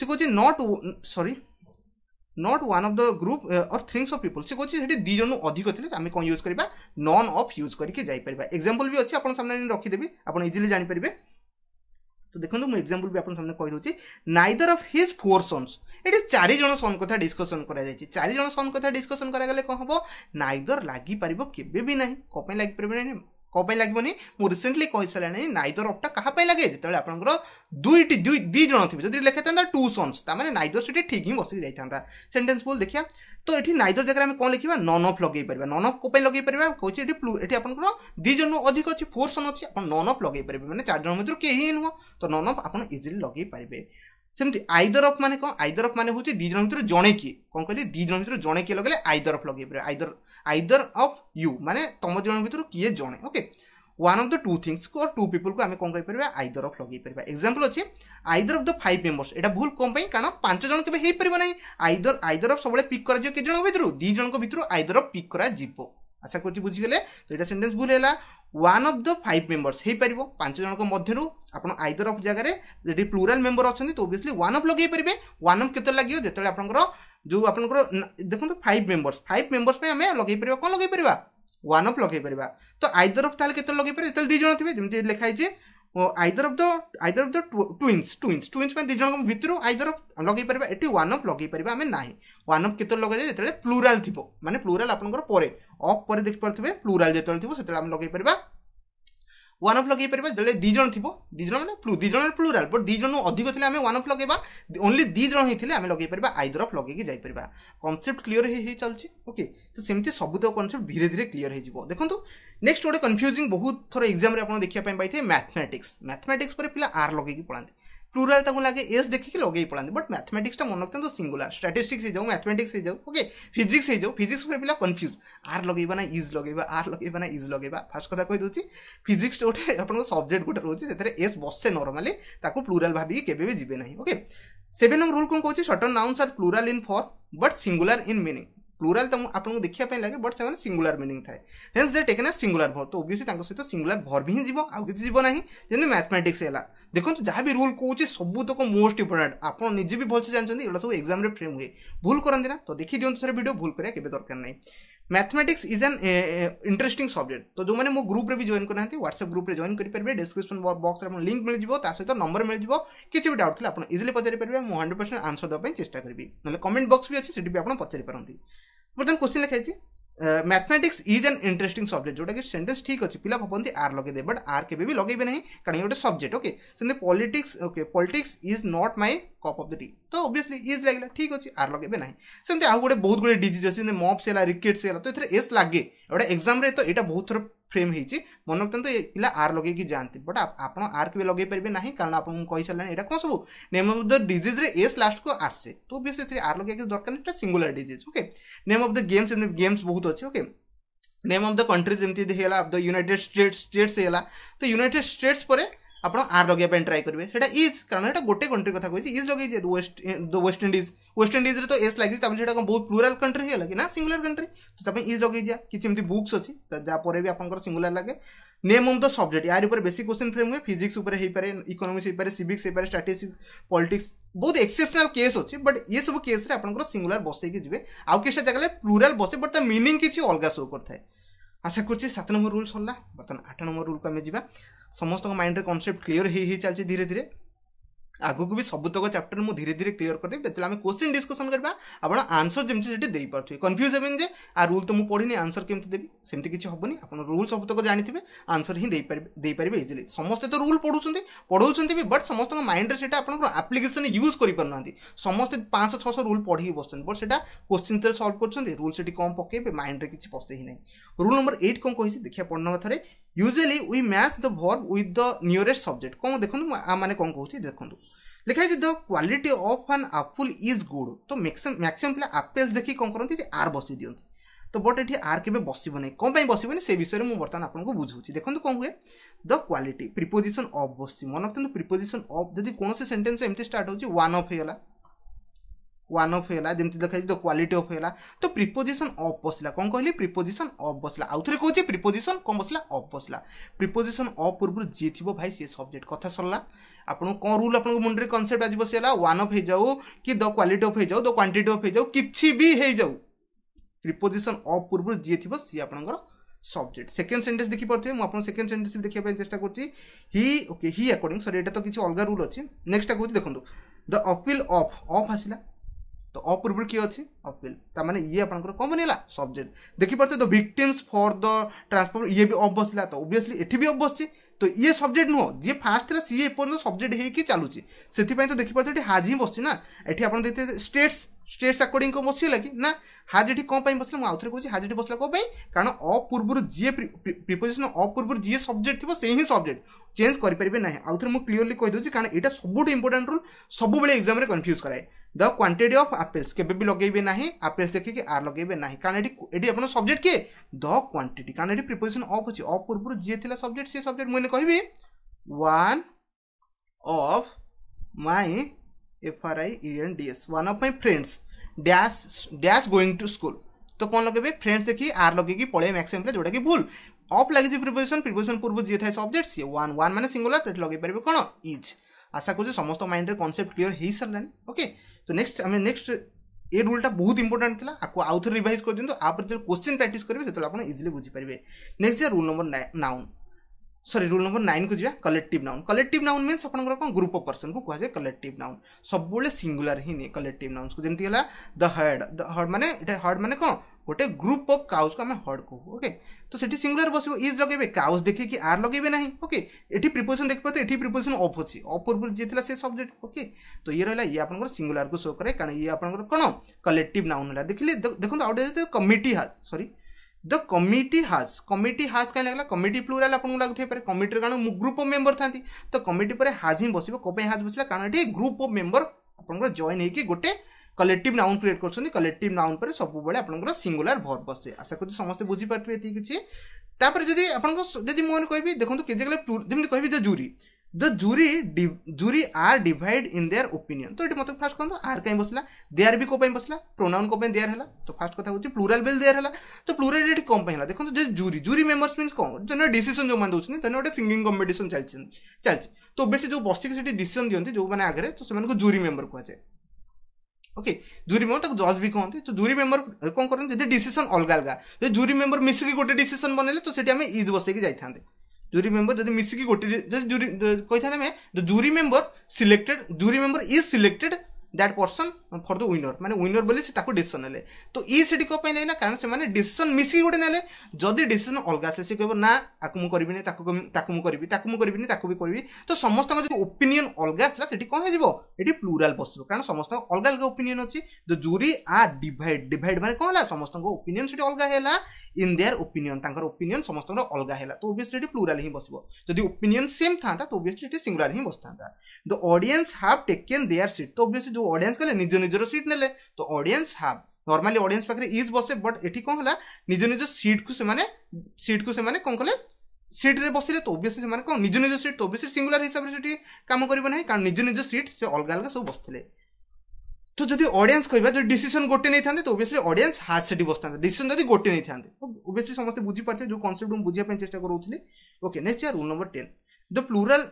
से कहे नट सरी not one of the group or things of people ସେ କହୁଛି ସେଠି ଦୁଇ ଜଣରୁ ଅଧିକ ଥିଲେ ଆମେ କ'ଣ ୟୁଜ୍ କରିବା ନନ୍ ଅଫ୍ ୟୁଜ୍ କରିକି ଯାଇପାରିବା ଏକ୍ଜାମ୍ପଲ୍ ବି ଅଛି ଆପଣ ସାମ୍ନାରେ ରଖିଦେବି ଆପଣ ଇଜିଲି ଜାଣିପାରିବେ ତ ଦେଖନ୍ତୁ ମୁଁ ଏକ୍ଜାମ୍ପଲ୍ ବି ଆପଣ ସାମ୍ନାରେ କହିଦେଉଛି neither of his four sons ଏଠି ଚାରିଜଣ ସନ୍ କଥା ଡିସ୍କସନ୍ କରାଯାଇଛି ଚାରିଜଣ ସନ୍ କଥା ଡିସ୍କସନ୍ କରାଗଲେ କ'ଣ ହେବ ନାଇଦର ଲାଗିପାରିବ କେବେ ବି ନାହିଁ କ'ଣ ପାଇଁ ଲାଗିପାରିବ ନାହିଁ କ'ଣ ପାଇଁ ଲାଗିବନି ମୁଁ ରିସେଣ୍ଟଲି କହିସାରିଲାଣି ନାଇଦର ଅପ୍ଟା କାହା ପାଇଁ ଲାଗେ ଯେତେବେଳେ ଆପଣଙ୍କର ଦୁଇଟି ଦୁଇ ଦୁଇ ଜଣ ଥିବେ ଯଦି ଲେଖିଥାନ୍ତା ଟୁ ସନ୍ସ ତାମାନେ ନାଇଦର ସେଠି ଠିକ୍ ହିଁ ବସି ଯାଇଥାନ୍ତା ସେଣ୍ଟେନ୍ସ ବୋଲ ଦେଖିବା ତ ଏଠି ନାଇଦର ଜାଗାରେ ଆମେ କ'ଣ ଲେଖିବା ନନ୍ ଅଫ୍ ଲଗେଇ ପାରିବା ନନ୍ ଅଫ୍ କେଉଁ ପାଇଁ ଲଗେଇ ପାରିବା କହୁଛି ଏଠି ଏଠି ଆପଣଙ୍କର ଦୁଇ ଜଣରୁ ଅଧିକ ଅଛି ଫୋର୍ ସନ୍ ଅଛି ଆପଣ ନନ୍ ଅଫ୍ ଲଗେଇ ପାରିବେ ମାନେ ଚାରି ଜଣ ମଧ୍ୟରୁ କେହି ହିଁ ନୁହଁ ତ ନନ୍ ଅଫ୍ ଆପଣ ଇଜିଲି ଲଗେଇ ପାରିବେ ସେମିତି ଆଇଦର ଅଫ୍ ମାନେ କ'ଣ ଆଇଦର ଅଫ୍ ମାନେ ହେଉଛି ଦୁଇ ଜଣ ଭିତରୁ ଜଣେ କିଏ କ'ଣ କହିଲେ ଦୁଇ ଜଣ ଭିତରୁ ଜଣେ କିଏ ଲଗେଇଲେ ଆଇଦର ଅଫ୍ ଲଗେଇ ପାରିବେ ଆଇଦର ଆଇଦର অফ ইউ মানে তম জন ভিতর କିଏ জনে okay one of the two things কু টু পিপল কু আমি কম করে আইদর অফ লগাই পারা এক্সাম্পল অছে either of the five members এটা ভুল কম পাই কারণ পাঁচ জন কেবে হয়ে পারিব না আইদর আইদর অফ সবুলে পিক করা কে জন ভিতর দুই জনক ভিতর আইদর অফ পিক করা যাব আশা করছি বুঝিগলে তো এটা সেন্টেন্স ভুল হল one of the five members হয়ে পারিব পাঁচ জনক মধ্যে আপনার আইদর অফ জায়গায় যদি প্লুরাল মেম্বর অনেক তো ওভিয়সলি ওয়ান অফ লগাই পারবে ওয়ান অফ কেতে লাগিব যেত আপনার ଯେଉଁ ଆପଣଙ୍କର ଦେଖନ୍ତୁ ଫାଇଭ୍ ମେମ୍ବର୍ସ ଫାଇଭ୍ ମେମ୍ବର୍ସ ପାଇଁ ଆମେ ଲଗେଇ ପାରିବା କ'ଣ ଲଗାଇ ପାରିବା ୱାନ୍ ଅଫ୍ ଲଗାଇ ପାରିବା ତ ଆଇଦର ଅଫ୍ ତାହେଲେ କେତେବେଳେ ଲଗେଇ ପାରିବା ଯେତେବେଳେ ଦୁଇ ଜଣ ଥିବେ ଯେମିତି ଲେଖା ହେଇଛି either of the either of the twins twins twins ପାଇଁ ଦୁଇ ଜଣଙ୍କ ଭିତରୁ ଆଇଦର ଅଫ୍ ଲଗାଇ ପାରିବା ଏଠି ୱାନ୍ ଅଫ୍ ଲଗାଇ ପାରିବା ଆମେ ନାହିଁ ୱାନ୍ ଅଫ୍ କେତେବେଳେ ଲଗାଯାଏ ଯେତେବେଳେ ପ୍ଲୁରାଲ୍ ଥିବ ମାନେ ପ୍ଲୁରାଲ୍ ଆପଣଙ୍କର ପରେ ଅଫ୍ ପରେ ଦେଖିପାରୁଥିବେ ପ୍ଲୁରାଲ୍ ଯେତେବେଳେ ଥିବ ସେତେବେଳେ ଆମେ ଲଗାଇ ପାରିବା वन अफ लगे जो दिज थी दिज मैंने फ्लू दिज फ्लूराल बट दिज अधिक थी आम वन अफ लगे ओनली दिज ही आम लगे पार्बा आईदर अफ लगे जापर कनसेप्ट क्लीयर ही चलती ओके तो सेमती सब सबुत कनसेप्ट धीरे धीरे क्लीयर हो देखो नेक्स्ट गोटे कन्फ्यूजिंग बहुत थोड़ा एक्जाम आप देखा पाई मैथमेटिक्स मैथमेटिक्स पर पिला आर लगे पढ़ाते प्लूराल लगे एस देखिए लगे पड़ा बट मैथमेटिक्स मन रखते सिंगुलर स्टाटिस्टिक्स हो मैथमेटिक्स हो ओके फिजिक्स हो फिजिक्स पर पाला कनफ्यूज आर लगे ना इज लगे आर लगे ना इज लगे फास्ट कथ कहीदे फिजिक्स गोटे आप सब्जेक्ट गोटे रोज से एस बसे नर्माली ताको प्लूराल भाविक के जी ना ओके सेवेन नंबर रूल कौन कौन certain nouns are plural in form but singular in meaning plural तुम आपको देखा लगे बट से सिंगुलर मिनिंग थाए hence they taken a singular भर तो ओब्वियसली सहित सिंगुलर भर भी ही जी आगे जीवना जमीन मैथमेटिक्स है देखो तो जहाँ भी रूल कौन सबुतक मोस्ट इंपोर्टां आप निजे भी भलसे जानते हैं सब एक्जाम फ्रेम हुए भूल करती तो देखि दिखाँ सर भिडियो भूल करा के दरकार ना mathematics is an interesting subject तो जो मैंने मो ग्रुप्रे भी जॉन करना व्हाट्सएप ग्रुप्रे जॉन करेंगे डिस्क्रिप्शन बक्स में लिंक मिलजा सहित नंबर मिलजा किसी भी डाउट थे आप इजिली पचारे मुझ हंड्रेड परसेंट आंसर देखें चेस्ट करी ना कमेंट बक्स भी अच्छे से पचारिपारती बर्तमान क्वेश्चन लिखाई mathematics is an interesting subject ଯେଉଁଟାକି ସେଣ୍ଟେନ୍ସ ଠିକ୍ ଅଛି ପିଲା ଭାବନ୍ତି ଆର୍ ଲଗେଇଦେବେ ବଟ୍ ଆର୍ କେବେ ବି ଲଗେଇବେ ନାହିଁ କାରଣ ଇଏ ଗୋଟେ ସବଜେକ୍ଟ ଓକେ ସେମିତି politics okay politics is not my cup of the tea ତ ଅବଭିୟସ୍ଲି ଇଜ୍ ଲାଗିଲା ଠିକ୍ ଅଛି ଆର୍ ଲଗେଇବେ ନାହିଁ ସେମିତି ଆଉ ଗୋଟେ ବହୁତ ଗୁଡ଼ିଏ ଡିଜିଜ୍ ଅଛି ଯେମିତି ମପ୍ସ ହେଲା ରିକେଟ୍ସ ହେଲା ତ ଏଥିରେ ଏସ୍ ଲାଗେ ଗୋଟେ ଏକ୍ଜାମ୍ରେ ତ ଏଇଟା ବହୁତ ଥର ଫ୍ରେମ୍ ହେଇଛି ମନୋରଞ୍ଜନ ତ ପିଲା ଆର୍ ଲଗେଇକି ଯାଆନ୍ତି ବଟ୍ ଆପଣ ଆର୍ କେବେ ଲଗେଇ ପାରିବେ ନାହିଁ କାରଣ ଆପଣଙ୍କୁ କହିସାରିଲାଣି ଏଇଟା କ'ଣ ସବୁ ନେମ୍ ଅଫ୍ ଦ ଡିଜିଜ୍ରେ ଏସ୍ ଲାଷ୍ଟକୁ ଆସେ ତ ବି ସେଥିରେ ଆର୍ ଲଗେଇକି ଦରକାର ନାହିଁ ଏଇଟା singular disease okay name of the games games ବହୁତ ଅଛି okay name of the countries जमी है द यूनाइटेड स्टेट्स स्टेट्स है तो यूनाइटेड स्टेट्स पर ଆପଣ ଆର୍ ଲଗେଇବା ପାଇଁ ଟ୍ରାଏ କରିବେ ସେଇଟା ଇଜ୍ କାରଣ ଏଇଟା ଗୋଟେ କଣ୍ଟ୍ରି କଥା କହିଛି ଇଜ୍ ଲଗେଇଛି ୱେଷ୍ଟ ୱେଷ୍ଟଇଣ୍ଡିଜ୍ ୱେଷ୍ଟଇଣ୍ଡିଜ୍ରେ ତ ଏସ୍ ଲାଗିଛି ତାପରେ ସେଇଟା କ'ଣ ବହୁତ ପ୍ଲୁରାଲ୍ କଣ୍ଟ୍ରି ହେଇଗଲା କି ନା ସିଙ୍ଗୁଲାର କଣ୍ଟ୍ରି ତ ତା ପାଇଁ ଇଜ୍ ଲଗେଇଯିବା କିଛି ଏମିତି ବୁକ୍ସ ଅଛି ଯାହାପରେ ବି ଆପଣଙ୍କର ସିଙ୍ଗୁଲାର ଲାଗେ ନେମ୍ ଅଫ୍ ଦ ସବଜେକ୍ଟ ୟାରି ଉପରେ ବେଶୀ କ୍ୱେଶ୍ଚନ୍ ଫ୍ରେମ୍ ହୁଏ ଫିଜିକ୍ସ ଉପରେ ହେଇପାରେ ଇକୋନୋମିକ୍ସ ହେଇପାରେ ସିଭିକ୍ସ ହେଇପାରେ ଷ୍ଟାଟିଷ୍ଟିକ୍ସ ପଲିଟିକ୍ସ ବହୁତ ଏକ୍ସେପସନାଲ୍ କେସ୍ ଅଛି ବଟ୍ ଏସବୁ କେସ୍ରେ ଆପଣଙ୍କର ସିଙ୍ଗୁଲାର ବସେଇକି ଯିବେ ଆଉ କିଛିଟା ଜାଗାରେ ପ୍ଲୁରାଲ୍ ବସେ ବଟ୍ ତା ମିନିଂ କିଛି ଅଲଗା ସୋ କରିଥାଏ ଆଶା କରୁଛି ସାତ ନମ୍ବର ରୁଲ୍ ସରିଲା ବର୍ତ୍ତମାନ ଆଠ ନମ୍ବର ରୁଲ୍କୁ ଆମେ ଯିବା ସମସ୍ତଙ୍କ ମାଇଣ୍ଡରେ କନସେପ୍ଟ କ୍ଲିଅର୍ ହେଇ ହେଇ ଚାଲିଛି ଧୀରେ ଧୀରେ ଆଗକୁ ବି ସବୁତକ ଚାପ୍ଟର ମୁଁ ଧୀରେ ଧୀରେ କ୍ଲିୟର କରିଦେବି ଯେତେବେଳେ ଆମେ କୋଶ୍ଚିନ୍ ଡିସ୍କସନ୍ କରିବା ଆପଣ ଆନ୍ସର ଯେମିତି ସେଠି ଦେଇପାରୁଥିବେ କନଫ୍ୟୁଜ୍ ହେବେନି ଯେ ଆ ରୁଲ୍ ତ ମୁଁ ପଢ଼ିନି ଆନ୍ସର କେମିତି ଦେବି ସେମିତି କିଛି ହେବନି ଆପଣ ରୁଲ୍ ସବୁତକ ଜାଣିଥିବେ ଆନ୍ସର ହିଁ ଦେଇପାରିବେ ଦେଇପାରିବେ ଇଜିଲି ସମସ୍ତେ ତ ରୁଲ୍ ପଢ଼ୁଛନ୍ତି ପଢ଼ାଉଛନ୍ତି ବି ବଟ୍ ସମସ୍ତଙ୍କ ମାଇଣ୍ଡରେ ସେଇଟା ଆପଣଙ୍କର ଆପ୍ଲିକେସନ୍ ୟୁଜ୍ କରିପାରୁନାହାନ୍ତି ସମସ୍ତେ ପାଞ୍ଚଶହ ଛଅଶହ ରୁଲ୍ ପଢ଼ିକି ବସୁଛନ୍ତି ବଟ୍ ସେଇଟା କୋଶ୍ଚିନ୍ ତେଲ ସଲ୍ଭ କରୁଛନ୍ତି ରୁଲ୍ ସେଠି କମ୍ ପକାଇବେ ମାଇଣ୍ଡରେ କିଛି ପଶେ ହିଁ ନାହିଁ ରୁଲ୍ ନମ୍ବର ଏଇଟ୍ କ'ଣ କହିଛି ଦେଖିବା ପଢ଼ିନେବା ଥରେ usually we match the verb with the nearest subject କ'ଣ ଦେଖନ୍ତୁ ମାନେ କ'ଣ କହୁଛି ଦେଖନ୍ତୁ লেখা হয়েছে the quality of an apple is good তো ম্যাক্সিম ম্যাক্সিমাম পিলা আপেল দেখি কম করতে এটি আর বসাই দিকে তো বট এটি আর কেবে বসব না কম বসবনি সে বিষয়ে মু বর্তমান আপনার বুঝাচ্ছি দেখুন কম হুয়ে দ কোয়ালিটি প্রিপোজিশন অফ বসছি মনে রাখতে প্রিপোজিশন অফ যদি কোণী সেটেন্স এমনি স্টার্ট হচ্ছে ওয়ান অফ হয়ে ওয়ান অফ ହେଲା ଯେମିତି ଲେଖାଯାଇଛି ଦ କ୍ୱାଲିଟି ଅଫ୍ ହେଲା ତ ପ୍ରିପୋଜିସନ୍ ଅଫ୍ ବସିଲା କ'ଣ କହିଲି ପ୍ରିପୋଜିସନ୍ ଅଫ୍ ବସିଲା ଆଉ ଥରେ କହୁଛି ପ୍ରିପୋଜିସନ୍ କ'ଣ ବସିଲା ଅଫ୍ ବସିଲା ପ୍ରିପୋଜିସନ୍ ଅଫ୍ ପୂର୍ବରୁ ଯିଏ ଥିବ ଭାଇ ସିଏ ସବଜେକ୍ଟ କଥା ସରିଲା ଆପଣଙ୍କୁ କ'ଣ ରୁଲ୍ ଆପଣଙ୍କ ମୁଣ୍ଡରେ କନସେପ୍ଟ ଆଜି ବସିଗଲା ୱାନ୍ ଅଫ୍ ହେଇଯାଉ କି ଦ କ୍ୱାଲିଟି ଅଫ୍ ହେଇଯାଉ ଦ କ୍ୱାଣ୍ଟିଟି ଅଫ୍ ହେଇଯାଉ କିଛି ବି ହେଇଯାଉ ପ୍ରିପୋଜିସନ୍ ଅଫ୍ ପୂର୍ବରୁ ଯିଏ ଥିବ ସିଏ ଆପଣଙ୍କର सब्जेक्ट सेकेंड सेन्टेन्स देखिपे मुझे सेकेंड सेन्टेन्स भी देखा चेस्ट करुच्ची हि ओके हि अकॉर्डिंग सरी एटा तो किसी अलग रूल अच्छी नेक्स्ट कहूँ देखो द अपिल अफ अफ आसला ତ ଅପୂର୍ବରୁ କିଏ ଅଛି ଅପିଲ୍ ତାମାନେ ଇଏ ଆପଣଙ୍କର କମନ୍ ହେଲା ସବଜେକ୍ଟ ଦେଖିପାରୁଥିବେ ତ ଭିକ୍ଟିମ୍ସ ଫର୍ ଦ ଟ୍ରାନ୍ସଫର୍ ଇଏ ବି ଅଫ୍ ବସିଲା ତ ଓବିୟସଲି ଏଠି ବି ଅଫ୍ ବସିଛି ତ ଇଏ ସବଜେକ୍ଟ ନୁହଁ ଯିଏ ଫାଷ୍ଟ ଥିଲା ସିଏ ଏପର୍ଯ୍ୟନ୍ତ ସବଜେକ୍ଟ ହେଇକି ଚାଲୁଛି ସେଥିପାଇଁ ତ ଦେଖିପାରୁଥିବେ ଏଠି ହାଜି ହିଁ ବସିଛି ନା ଏଠି ଆପଣ ଦେଖିଥିବେ ଷ୍ଟେଟ୍ସ ଷ୍ଟେଟ୍ସ ଆକର୍ଡ଼ିଂ କ'ଣ ବସିଗଲା କି ନା ହାଜ୍ ଏଠି କ'ଣ ପାଇଁ ବସିଲା ମୁଁ ଆଉଥରେ କହୁଛି ହାଜ୍ ଏଠି ବସିଲା କ'ଣ ପାଇଁ କାରଣ ଅ ପୂର୍ବରୁ ଯିଏ ପ୍ରିପୋଜିସନ୍ ଅ ପୂର୍ବରୁ ଯିଏ ସବଜେକ୍ଟ ଥିବ ସେଇ ହିଁ ସବଜେକ୍ଟ ଚେଞ୍ଜ କରିପାରିବେ ନାହିଁ ଆଉଥରେ ମୁଁ କ୍ଲିଅରଲି କହିଦେଉଛି କାରଣ ଏଇଟା ସବୁଠୁ ଇମ୍ପୋର୍ଟାଣ୍ଟ ରୁଲ୍ ସବୁବେଳେ ଏକ୍ଜାମ୍ରେ କନଫ୍ୟୁଜ୍ କରାଏ द କ୍ୱାଣ୍ଟିଟି ଅଫ୍ ଆପେଲ୍ସ କେବେ ବି ଲଗେଇବେ ନାହିଁ ଆପେଲ୍ସ ଦେଖିକି ଆର୍ ଲଗେଇବେ ନାହିଁ କାରଣ ଏଠି ଏଠି ଆପଣ ସବଜେକ୍ଟ କିଏ ଦ କ୍ୱାଣ୍ଟିଟି କାରଣ ଏଠି ପ୍ରିପୋଜିସନ୍ ଅଫ୍ ଅଛି ଅଫ୍ ପୂର୍ବରୁ ଯିଏ ଥିଲା ସବଜେକ୍ଟ ସେ ସବଜେକ୍ଟ ମୁଁ ଏନେ କହିବି one of my F R I N D S one of my friends dash dash going to school ତ କ'ଣ ଲଗେଇବେ ଫ୍ରେଣ୍ଡସ୍ ଦେଖି ଆର୍ ଲଗେଇକି ପଳେଇବେ ମ୍ୟାକ୍ସିମମ୍ ପିଲା ଯେଉଁଟାକି ଭୁଲ ଅଫ୍ ଲାଗିଛି ପ୍ରିପୋଜିସନ୍ ପ୍ରିପୋଜିସନ୍ ପୂର୍ବରୁ ଯିଏ ଥାଏ ସବଜେକ୍ଟ ସିଏ ୱାନ୍ ୱାନ୍ ମାନେ ସିଙ୍ଗୁଲାର ଏଠି ଲଗେଇ ପାରିବେ କ'ଣ ଇଜ୍ आशा कर समस्त माइंड में कनसेप्ट क्लीयर हो सारे ओके तो नेक्स्ट आम नेक्स्ट ए रूल्टा बहुत इंपोर्टेंट था आपको आउ थे रिभाइज कर दिखाँ आप जो क्वेश्चन प्राक्ट करेंगे से आप इजिली बुझीपारे नेक्स्ट जाए रूल नंबर नाउन सरी रूल नंबर नाइन को जी collective noun collective noun means आप कौन ग्रुप अफ पर्सन को कहुए कलेक्टिव नाउन सब सिंगुलर ही नहीं कलेक्टिव नाउन को जमी द हर्ड द हर्ड मैंने हर्ड मैंने कौन गोटे ग्रुप अफ काउज को आम हड कहू ओके तो सीटी सिंगुलर बस इज लगे काउज देखे कि आर लगे ना ओके ये प्रिपोजिशन देख पाते प्रिपोजिशन अफ अच्छी अफ पूर्व जी थी से सब्जेक्ट ओके तो ये रहा ये आप सिंगुलर को शो कै कारण ये आप कौन कलेक्टिव नाउन है देखिए देखो आउ कमिटी हाज सरी द कमिटी हाज कमिटी हाज कहीं लगेगा कमिटी प्लूराल आपको पे कमिटर कारण ग्रुप अफ मेम्बर था तो कमिटी पर हाज ही बस कौन हाज बसला कारण ये ग्रुप अफ मेम्बर आप जॉन हो गोटे কলেকটিভ নাউন ক্রিয়েট করছেন কলেকটিভ নাউন পরে সবুলে আপনার সিঙ্গুলার ভর্ব বসে আশা করছি সমস্তে বুঝিপারে এটি কিছু তাপরে যদি আপনার যদি মু কবি দেখুন কেজিক্যালি যেমন কবি the jury the jury jury are divide in their opinion তো এটি মতো ফার্স্ট কুহতু আর কাই বসলা দেয়ার বি কোপাই বসলা প্রোনাউন কোপাই দেয়ার হলা তো ফার্স্ট কথা হচ্ছে প্লুরাল বিল দেয়ার হলা তো প্লুরাল এটি কম পাই হলা দেখুন যে জুরি জুরি মেম্বর্স মিন্স কম যেন ডিসিশন যে দৌছেন তেন গোটে সিঙ্গিং কম্পিটিশন চালছে চালছে তো ওবিয়সলি যে বসিকি সেটি ডিসিশন দিকে যে আগে তো সে জুরি মেম্বর কুহযায় ଓକେ ଜୁରି ମେମ୍ବର ତାକୁ ଜଜ୍ ବି କହନ୍ତି ତ ଜୁରି ମେମ୍ବର କ'ଣ କରନ୍ତି ଯଦି ଡିସିସନ୍ ଅଲଗା ଅଲଗା ଯଦି ଜୁରି ମେମ୍ବର ମିଶିକି ଗୋଟେ ଡିସିସନ୍ ବନେଇଲେ ତ ସେଠି ଆମେ ଇଜ୍ ବସେଇକି ଯାଇଥାନ୍ତେ ଜୁରି ମେମ୍ବର ଯଦି ମିଶିକି ଗୋଟେ ଯଦି ଜୁରି କହିଥାନ୍ତେ ଆମେ the jury member selected jury member is selected that person for the winner ମାନେ ୱିନର୍ ବୋଲି ସେ ତାକୁ ଡିସିସନ୍ ନେଲେ ତ ଇ ସେଠି କ'ଣ ପାଇଁ ନେଇନା କାରଣ ସେମାନେ ଡିସିସନ୍ ମିଶିକି ଗୋଟେ ନେଲେ ଯଦି ଡିସିସନ୍ ଅଲଗା ଆସେ ସେ କହିବ ନା ଆକୁ ମୁଁ କରିବିନି ତାକୁ ତାକୁ ମୁଁ କରିବି ତାକୁ ମୁଁ କରିବିନି ତାକୁ ବି କରିବି ତ ସମସ୍ତଙ୍କ ଯଦି ଓପିନିଅନ୍ ଅଲଗା ଆସିଲା ସେଠି କ'ଣ ହେଇଯିବ ଏଠି ପ୍ଲୁରାଲ୍ ବସିବ କାରଣ ସମସ୍ତଙ୍କ ଅଲଗା ଅଲଗା ଓପିନିଅନ୍ ଅଛି the jury are divide divide ମାନେ କ'ଣ ହେଲା ସମସ୍ତଙ୍କ ଓପିନିଅନ୍ ସେଠି ଅଲଗା ହେଲା ଇନ୍ ଦେୟାର ଓପିନିଅନ୍ ତାଙ୍କର ଓପିନିଅନ୍ ସମସ୍ତଙ୍କର ଅଲଗା ହେଲା ତ ଓବିୟସ୍ଲି ଏଠି ପ୍ଲୁରାଲ୍ ହିଁ ବସିବ ଯଦି ଓପିନିଅନ୍ ସେମ୍ ଥାନ୍ତା ତ ଓବିୟସ୍ଲି ଏଠି ସିଙ୍ଗୁଲାର୍ ହିଁ ବସିଥାନ୍ତା the audience have taken their seat ତ ଓବିୟସ୍ଲି जो ऑडियंस गले निज निजर सीट नेले तो ऑडियंस हाफ नर्माली ऑडियंस पाखे इज बसे बट ये कौन है निज निज सीट को से सीट को से कौन कले ସିଟ୍ରେ ବସିଲେ ତ ଓବିଏସ୍ଲି ସେମାନେ କ'ଣ ନିଜ ନିଜ ସିଟ୍ ତ ଓବିଏସ୍ଲି ସିଙ୍ଗୁଲାର ହିସାବରେ ସେଠି କାମ କରିବ ନାହିଁ କାରଣ ନିଜ ନିଜ ସିଟ୍ ସେ ଅଲଗା ଅଲଗା ସବୁ ବସିଥିଲେ ତ ଯଦି ଅଡ଼ିଏନ୍ସ କହିବା ଯଦି ଡିସିସନ୍ ଗୋଟେ ନେଇଥାନ୍ତେ ତ ଓବିଏସ୍ଲି ଅଡ଼ିଏନ୍ସ ହାତ ସେଠି ବସିଥାନ୍ତେ ଡିସିସନ୍ ଯଦି ଗୋଟେ ନେଇଥାନ୍ତେ ଓବିଏସ୍ଲି ସମସ୍ତେ ବୁଝିପାରିଥିଲେ ଯେଉଁ କନସେପ୍ଟ ମୁଁ ବୁଝିବା ପାଇଁ ଚେଷ୍ଟା କରୁଥିଲି okay next rule number ten the plural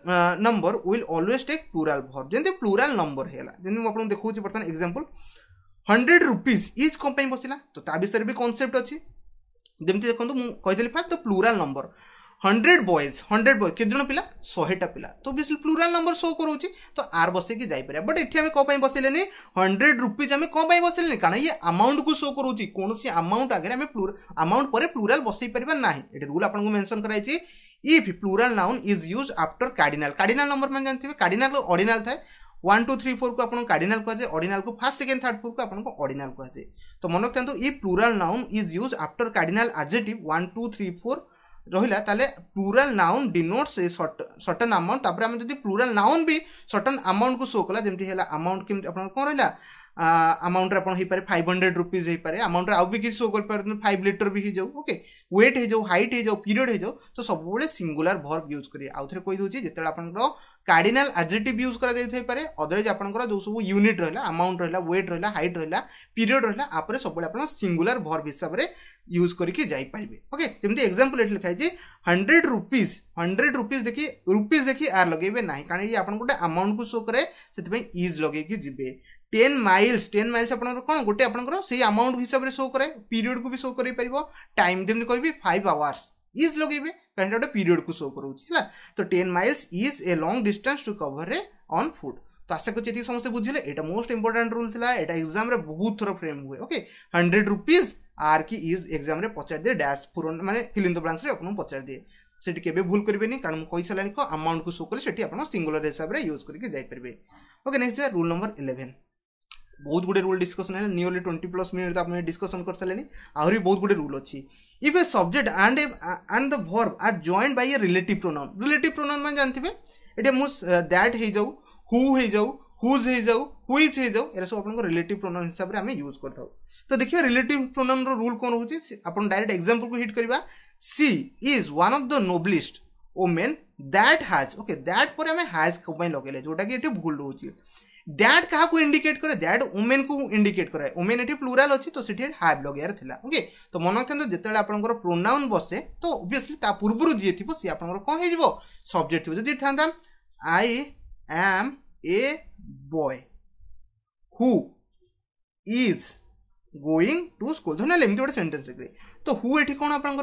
number will always take plural भर जमी प्लूराल नंबर है जमी देखा बर्तमान एक्जामपल हंड्रेड रुपीज इज कौन बसला तो ता विषय भी कनसेप्ट अच्छी जमी देखो मुझे first the plural number hundred boys hundred boys केत पिला शहेटा पिला तो बेस प्लूराल नंबर शो करोचे तो आर बसइक जापर बट ये आम कौन बसइले हंड्रेड रुपीज आम कौन बसइले कारण ये आमाउंट को शो करोचे कौन आमाउंट आगे आम प्लूर आमाउंट पर प्लूराल बसई पार ना ये रूल आपको मेनसन कराई if plural noun is use after cardinal cardinal number ମାନେ ଜାଣିଥିବେ କାର୍ଡ଼ିନାଲ অর্ডিনাল থাকে ଥାଏ ওয়ান টু থ্রি ফোরকু আপনার কার্ডিনাল কুহযায় অর্ডিনালকু ফার্স্ট সেকেন্ড থার্ড ফোরকু আপনার অর্ডিনাল কুহযায় তো মনে রাখতু ই plural noun is use after cardinal adjective one two three four রহিলা তাহলে plural noun denotes a certain amount তারপরে আমি যদি প্লুরাল নাউন বি সর্টন আমাউন্ট কু শো কলা যেমন হল আমাউন্ট কেমি আপনার কম রহিলা ଆମାଉଣ୍ଟରେ ଆପଣ ହେଇପାରେ ଫାଇଭ୍ ହଣ୍ଡ୍ରେଡ଼ ରୁପିଜ୍ ହେଇପାରେ ଆମାଉଣ୍ଟରେ ଆଉ शो कर ଶୋ फाइव लिटर भी हो ହେଇଯାଉ ଓକେ ୱେଟ୍ ହେଇଯାଉ ହାଇଟ୍ ହେଇଯାଉ ପିରିୟଡ଼ तो सब ସବୁବେଳେ ସିଙ୍ଗୁଲାର ଭର୍ବ ୟୁଜ୍ କରିବେ ଆଉ ଥରେ କହିଦେଉଛି ଯେତେବେଳେ ଆପଣଙ୍କର कार्डिनाल आडजेटिव यूज कराइपे अदरवैज आपर जो सब यूनिट रहा अमाउंट रहा व्वेट रहा हाइट रहा पीरियड रहा सब सिंगुलर भर्व हिसाब से यूज करके जापारे ओके जमी एक्जामपल ये लिखाई हंड्रेड रुपीज हंड्रेड रुपीज देखिए रुपीज देखिए आर लगे ना कारण आप गोटे आमाउंट को शो कै से इज लगे जी টেন মাইলস টেন মাইলস আপনার কোণ গোটে আপনার সেই আমাউন্ট হিসাবে শো করে পিরিয়ড কু শো করাই পার টাইম যেমন কবি ফাইভ আওয়ার্স ইজ লগাইবে কারণ এটা গোটে পিরিয়ড কু শো করছি হ্যাঁ তো ten miles is a long distance to cover রে অন ফুড তো আশা করছি এটি সমস্ত বুঝলে এটা মোস্ট ইম্পর্টাট রুল লা এটা এক্সামে বহুত থর ফ্রেম হুয়ে ওকে হন্ড্রেড রুপিজ আর কি ইজ এক্সামে পচার দিয়ে ড্যাশ পুরন মানে ফিলিন্দ ব্রাঞ্চরে আপনার পচার দিয়ে সেটি কেবে ভুল করবেনি কারণ মু কইসারানি কো আমাউন্ট কু শো কলে সেটি আপনার সিঙ্গুলার হিসাবে ইউজ করিকি যাইপারে ওকে নেক্সট যা রুল নম্বর ইলেভেন ବହୁତ ଗୁଡ଼ିଏ ରୁଲ୍ ଡିସ୍କସନ୍ ହେଲେ ନିୟରଲି ଟ୍ୱେଣ୍ଟି ପ୍ଲସ୍ ମିନିଟ୍ ଆପଣ ଡିସ୍କସନ୍ କରିସାରିଲେଣି ଆହୁରି ବହୁତ ଗୁଡ଼ିଏ ରୁଲ୍ ଅଛି if a subject and and the verb are joint by a relative pronoun relative pronoun ମାନେ ଜାଣିଥିବେ ଏଠି ମୁଁ ଦ୍ୟାଟ୍ ହେଇଯାଉ ହୁ ହେଇଯାଉ ହୁଜ୍ ହେଇଯାଉ ହୁଇଜ୍ ହେଇଯାଉ ଏରା ସବୁ ଆପଣଙ୍କ ରିଲେଟିଭ୍ ପ୍ରୋନାଉନ୍ ହିସାବରେ ଆମେ ୟୁଜ୍ କରିଥାଉ ତ ଦେଖିବା ରିଲେଟିଭ୍ ପ୍ରୋନାଉନ୍ର ରୁଲ୍ କ'ଣ ହେଉଛି ଆପଣ ଡାଇରେକ୍ଟ ଏକ୍ଜାମ୍ପଲ୍କୁ ହିଟ୍ କରିବା she is one of the noblest women that has okay that ପରେ ଆମେ ହାଜ୍ ପାଇଁ ଲଗେଇଲେ ଯେଉଁଟାକି ଏଠି ଭୁଲ୍ ରହୁଛି दैट क्या इंडिकेट करे दैट ओमेन को इंडिकेट करे ओमेन ये प्लूराल अच्छी तो सीठी हाव लगे ओके तो मन रखते जिते आपर प्रोनाउन बसे तो ओबियसली पूर्व जी थी सी आप कौन हो सब्जेक्ट थी जो था I am a boy who is going to school ধরুন এমনি গোটে সেন্টেন্স লিখলে তো হু এটি কোণ আপনার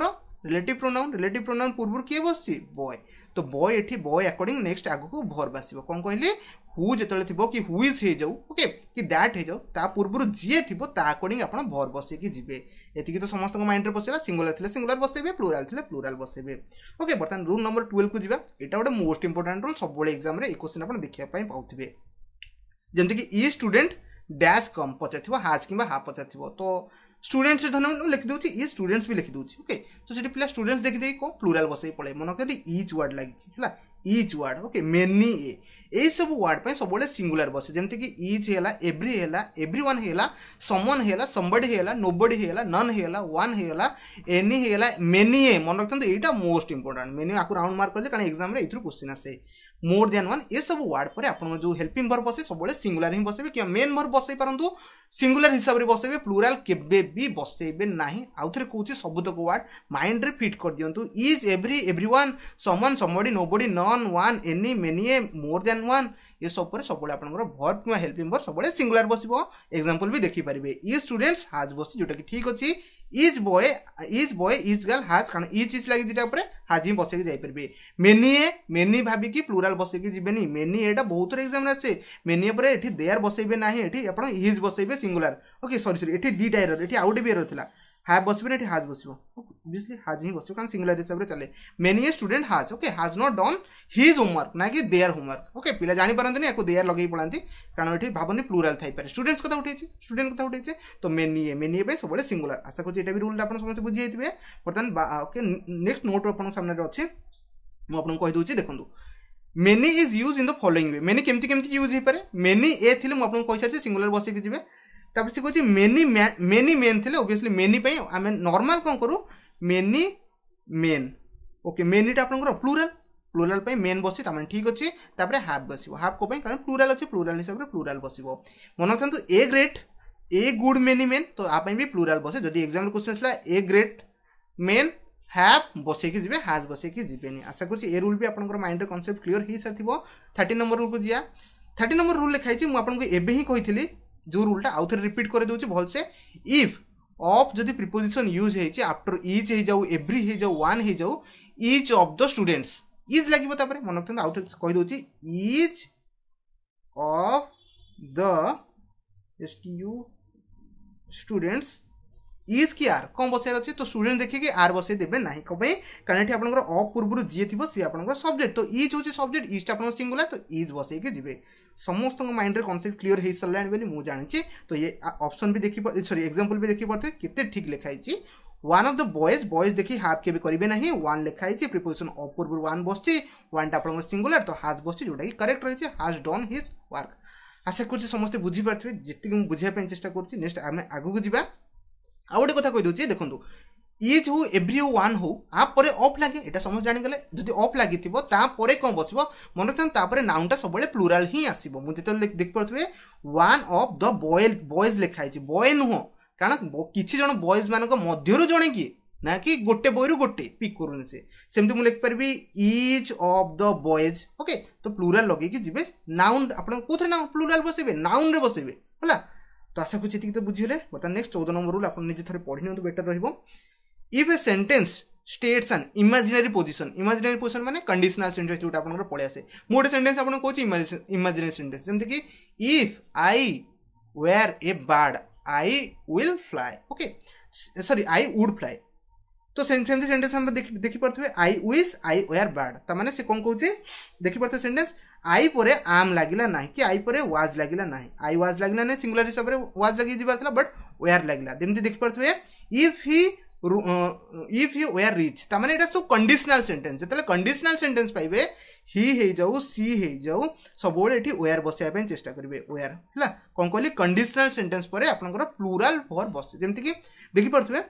ରିଲେଟିଭ୍ ପ୍ରୋନାଉନ୍ ରିଲେଟିଭ୍ ପ୍ରୋନାଉନ୍ ପୂର୍ବରୁ କିଏ ବସିଛି ବୟ ତ ବୟ ଏଠି ବୟ ଆକର୍ଡ଼ିଂ ନେକ୍ସଟ ଆଗକୁ ଭର୍ବ ଆସିବ କ'ଣ କହିଲେ ହୁ ଯେତେବେଳେ ଥିବ କି ହୁଇଜ୍ ହେଇଯାଉ ଓକେ କି ଦ୍ୟାଟ୍ ହେଇଯାଉ ତା ପୂର୍ବରୁ ଯିଏ ଥିବ ତା ଆକର୍ଡ଼ିଂ ଆପଣ ଭର୍ ବସେଇକି ଯିବେ ଏତିକି ତ ସମସ୍ତଙ୍କ ମାଇଣ୍ଡରେ ପଶିଲା ସିଙ୍ଗୁଲାର ଥିଲେ ସିଙ୍ଗୁଲାର ବସେଇବେ ପ୍ଲୁରାଲ ଥିଲେ ପ୍ଲୁରାଲ ବସେଇବେ ଓକେ ବର୍ତ୍ତମାନ ରୁଲ୍ ନମ୍ବର ଟୁଏଲ୍ଭକୁ ଯିବା ଏଇଟା ଗୋଟେ ମୋଷ୍ଟ ଇମ୍ପୋର୍ଟାଣ୍ଟ ରୁଲ୍ ସବୁବେଳେ ଏକ୍ଜାମ୍ରେ ଏଇ କ୍ୱେଶ୍ଚିନ୍ ଆପଣ ଦେଖିବା ପାଇଁ ପାଉଥିବେ ଯେମିତିକି ଇ ଷ୍ଟୁଡେଣ୍ଟ ଡ୍ୟାସ୍ କମ୍ ପଚାରିଥିବ ହାଜ୍ କିମ୍ବା ହା ପଚାରିଥିବ ତ স্টুডেন্টসরে ধরুন লিখে দেଉଛି ইয়ে স্টুডেন্টস ବି লিখে দেଉଛି ওকে তো সেটি পিলা স্টুডেন্টস দেখি দেখি কোন প্লুরাল বসাই পড়াই মনে করি ইচ ওয়ার্ড লাগিছি ହେଲା each word okay many a এই সব ওয়ার্ড পাই সবুলে সিঙ্গুলার বসে যেমতি কি ইচ হেলা এভরি হেলা এভরিওয়ান হেলা সমন হেলা সমবডি হেলা নোবডি হেলা নন হেলা ওয়ান হেলা এনি হেলা মেনি এ মনে রাখতন্তু এইটা মোস্ট ইম্পর্টান্ট মেনি আকু রাউন্ড মার্ক করলে কারণ এক্সাম রে এইথরু কোশ্চেন আসে মোর দ্যান ওয়ান এসবু ওয়ার্ড পরে আপনার যে হেল্পিং ভর্ব বসে সবুলে সিঙ্গুলার হি বসাইবে কিংবা মেন ভর্ব বসাই পারন্তু সিঙ্গুলার হিসাবে বসাইবে প্লুরাল কেবে বি বসাইবে না আউথরে কৌছি সবুতক ওয়ার্ড মাইন্ডরে ফিট করে দিও is every every one someone somebody nobody none one any many more than one এসব পরে সবুলে আপনার ভর্ব কিংবা হেল্পিং ভর্ব সবুলে সিঙ্গুলার বসব এক্সাম্পল বি দেখিপারে ই স্টুডেন্টস হাজ বসছে যেটা কি ঠিক অছি is boy is boy is girl has কারণ ইজ ইজ লাগি যেটা উপরে হাজ ହିଁ ବସେଇକି ଯାଇପାରିବେ ମେନିଏ ମେନି ଭାବିକି ପ୍ଲୁରାଲ୍ ବସେଇକି ଯିବେନି ମେନି ଏଇଟା ବହୁତ ଥର ଏକ୍ଜାମ୍ରେ ଆସେ ମେନି ପରେ ଏଠି ଦେୟାର ବସେଇବେ ନାହିଁ ଏଠି ଆପଣ ହିଜ୍ ବସେଇବେ ସିଙ୍ଗୁଲାର ଓକେ ସରି ସରି ଏଠି ଦୁଇଟା ଏରର ଏଠି ଆଉ ଗୋଟେ ବି ଏରର ଥିଲା ହାବ୍ ବସିବେନି ଏଠି ହାଜ୍ ବସିବ okay obviously has hi basibu kan singular hisabare chale many a student has okay has not done his homework na ki their homework okay pila jani parantini yaku their lagai palanti karan ethi bhabanti plural thai pare students kotha uthaichi student kotha uthaichi to many a many a pai sabale singular asa kochi eta bi rule apan samaste bujhi jaithibe bartan okay next note apan samne re achi ମୁଁ ଆପଣଙ୍କୁ କହିଦେଉଛି ଦେଖନ୍ତୁ many is use in the following way many କେମିତି କେମିତି use ହେଇପାରେ many ଏ ଥିଲେ ମୁଁ ଆପଣଙ୍କୁ କହିସାରିଛି ସିଙ୍ଗୁଲାର ବସିକି ଯିବେ ତାପରେ ସେ କହୁଛି ମେନି ମେନି ମେନ୍ ଥିଲେ ଓବିୟସଲି ମେନି ପାଇଁ ଆମେ ନର୍ମାଲ୍ କ'ଣ କରୁ मेनि मेन ओके मेनिटा आपंकर प्लूराल प्लूराल मेन बस ठीक अच्छे तापर हाफ बस हाफ कोई कारण प्लूराल अच्छे प्लूराल हिसाब से प्लूराल बस मन रखा a great a good many men तो आप भी प्लूराल बसे जब एक्जाम क्वेश्चन आसला ए ग्रेट मेन হ্যাভ বসাইকি যাবে হ্যাজ বসাইকি যাবেনি আশা করছি এ রুল বি আপনার মাইন্ডের কনসেপ্ট ক্লিয়র হয়ে সারিব থার্টি নম্বর রুলকু যা থার্টি নম্বর রুল লেখা হয়েছে एवं এবে হি কইলি যে রুলটা আউথরে রিপিট করে দেছি ভালসে ইফ অফ যদি প্রিপোজিশন ইউজ হয়েছে আফটর ইজ হয়ে যাও এভ্রি হয়ে যাও ওয়ান হয়ে যাও is of the students is লাগিব তাপরে মনে রাখতে আউ কহিদেছি is of the students is কি আর কম বসাইবার অছি তো স্টুডেন্ট দেখিকি আর বসাই দেবে না কোপাই কারণ এটি আপনার অ পূর্বর যিয়ে থিব সি আপনার সবজেক্ট তো ইজ হচ্ছে সবজেক্ট ইজটা আপনার সিঙ্গুলার তো ইজ বসাইকি যাবে সমস্ত মাইন্ডরে কনসেপ্ট ক্লিয়ার হয়ে সারা বলে মু জাঁচি তো ইয়ে অপসন বি দেখি সরি এক্সাম্পল বি দেখি পড়তে কেতে ঠিক লেখা হয়েছি one of the boys boys দেখি হাফ কেবে করবে না ওয়ান লেখা হয়েছে প্রিপোজিশন অপূর্বর ওয়ান বসছে ওয়ানটা আপনার সিঙ্গুলার তো হাজ বসছে যেটাকি করেক্ট রয়েছে হাজ ডন হিজ ওয়ার্ক আশা করছি সমস্ত বুঝিপারে যেত বুঝাইয়া চেষ্টা করছি নেক্সট আমি আগুক যা ଆଉ ଗୋଟେ କଥା କହିଦେଉଛି ଦେଖନ୍ତୁ ଇଜ୍ ହଉ ଏଭ୍ରି ୱାନ୍ ହଉ ଆ ପରେ ଅଫ୍ ଲାଗେ ଏଇଟା ସମସ୍ତେ ଜାଣିଗଲେ ଯଦି ଅଫ୍ ଲାଗିଥିବ ତାପରେ କ'ଣ ବସିବ ମନେ ରଖିଥାନ୍ତୁ ତାପରେ ନାଉନ୍ଟା ସବୁବେଳେ ପ୍ଲୁରାଲ୍ ହିଁ ଆସିବ ମୁଁ ଯେତେବେଳେ ଦେଖିପାରୁଥିବେ ୱାନ୍ ଅଫ୍ ଦ ବଏଲ୍ ବଏଜ୍ ଲେଖା ହେଇଛି ବଏ ନୁହଁ କାରଣ କିଛି ଜଣ ବଏଜ୍ ମାନଙ୍କ ମଧ୍ୟରୁ ଜଣେ କିଏ ନା କି ଗୋଟେ ବହିରୁ ଗୋଟେ ପିକ୍ କରୁନି ସେ ସେମିତି ମୁଁ ଲେଖିପାରିବି is of the boys okay ତ ପ୍ଲୁରାଲ୍ ଲଗେଇକି ଯିବେ ନାଉନ୍ ଆପଣ କେଉଁଥିରେ ନା ପ୍ଲୁରାଲ୍ ବସେଇବେ ନାଉନ୍ରେ ବସେଇବେ ହେଲା তো ଆଶା କରୁଛି ଏତିକି ତ ବୁଝିଗଲେ ବର୍ତ୍ତମାନ ନେକ୍ସଟ ଚଉଦ ନମ୍ବର ରୁଲ୍ ଆପଣ ନିଜେ ଥରେ ପଢ଼ି ନିଅନ୍ତୁ ବେଟର୍ ରହିବ if a sentence states and imaginary position imaginary position ମାନେ କଣ୍ଡିସନାଲ୍ ସେଣ୍ଟେନ୍ସ ଯେଉଁଟା ଆପଣଙ୍କର ପଳେଇ ଆସେ ମୁଁ ଗୋଟେ ସେଣ୍ଟେନ୍ସ ଆପଣଙ୍କୁ କହୁଛି ଇମାଜିନାରୀ ସେଣ୍ଟେନ୍ସ ଯେମିତିକି if I were a bird I will fly okay sorry I would fly তো সেমতি সেন্টেন্স আমরা দেখি দেখিপারে I wish I were bird তার মানে সে কম কৌছে দেখিপারে সেন্টেন্স आई पर आम लगला ना कि आई पर व्वाज लगे ना आई व्वाज लगे ना सिंगुला हिसाब से व्वाज लगे जबारा बट वेयर लगे जमी देख पार्थे if he if you were rich तमें सब कंडिशनाल सेन्टेन्स जो कंडीशनाल सेन्टेन्स पाए हि हो जाऊ सी हो जाऊ सब वेयर बसाइप चेस्टा करेंगे वेयर है कौन कहली कंडीशनाल सेन्टेन्स पर आप प्लूराल फर बस जमीक देखिपे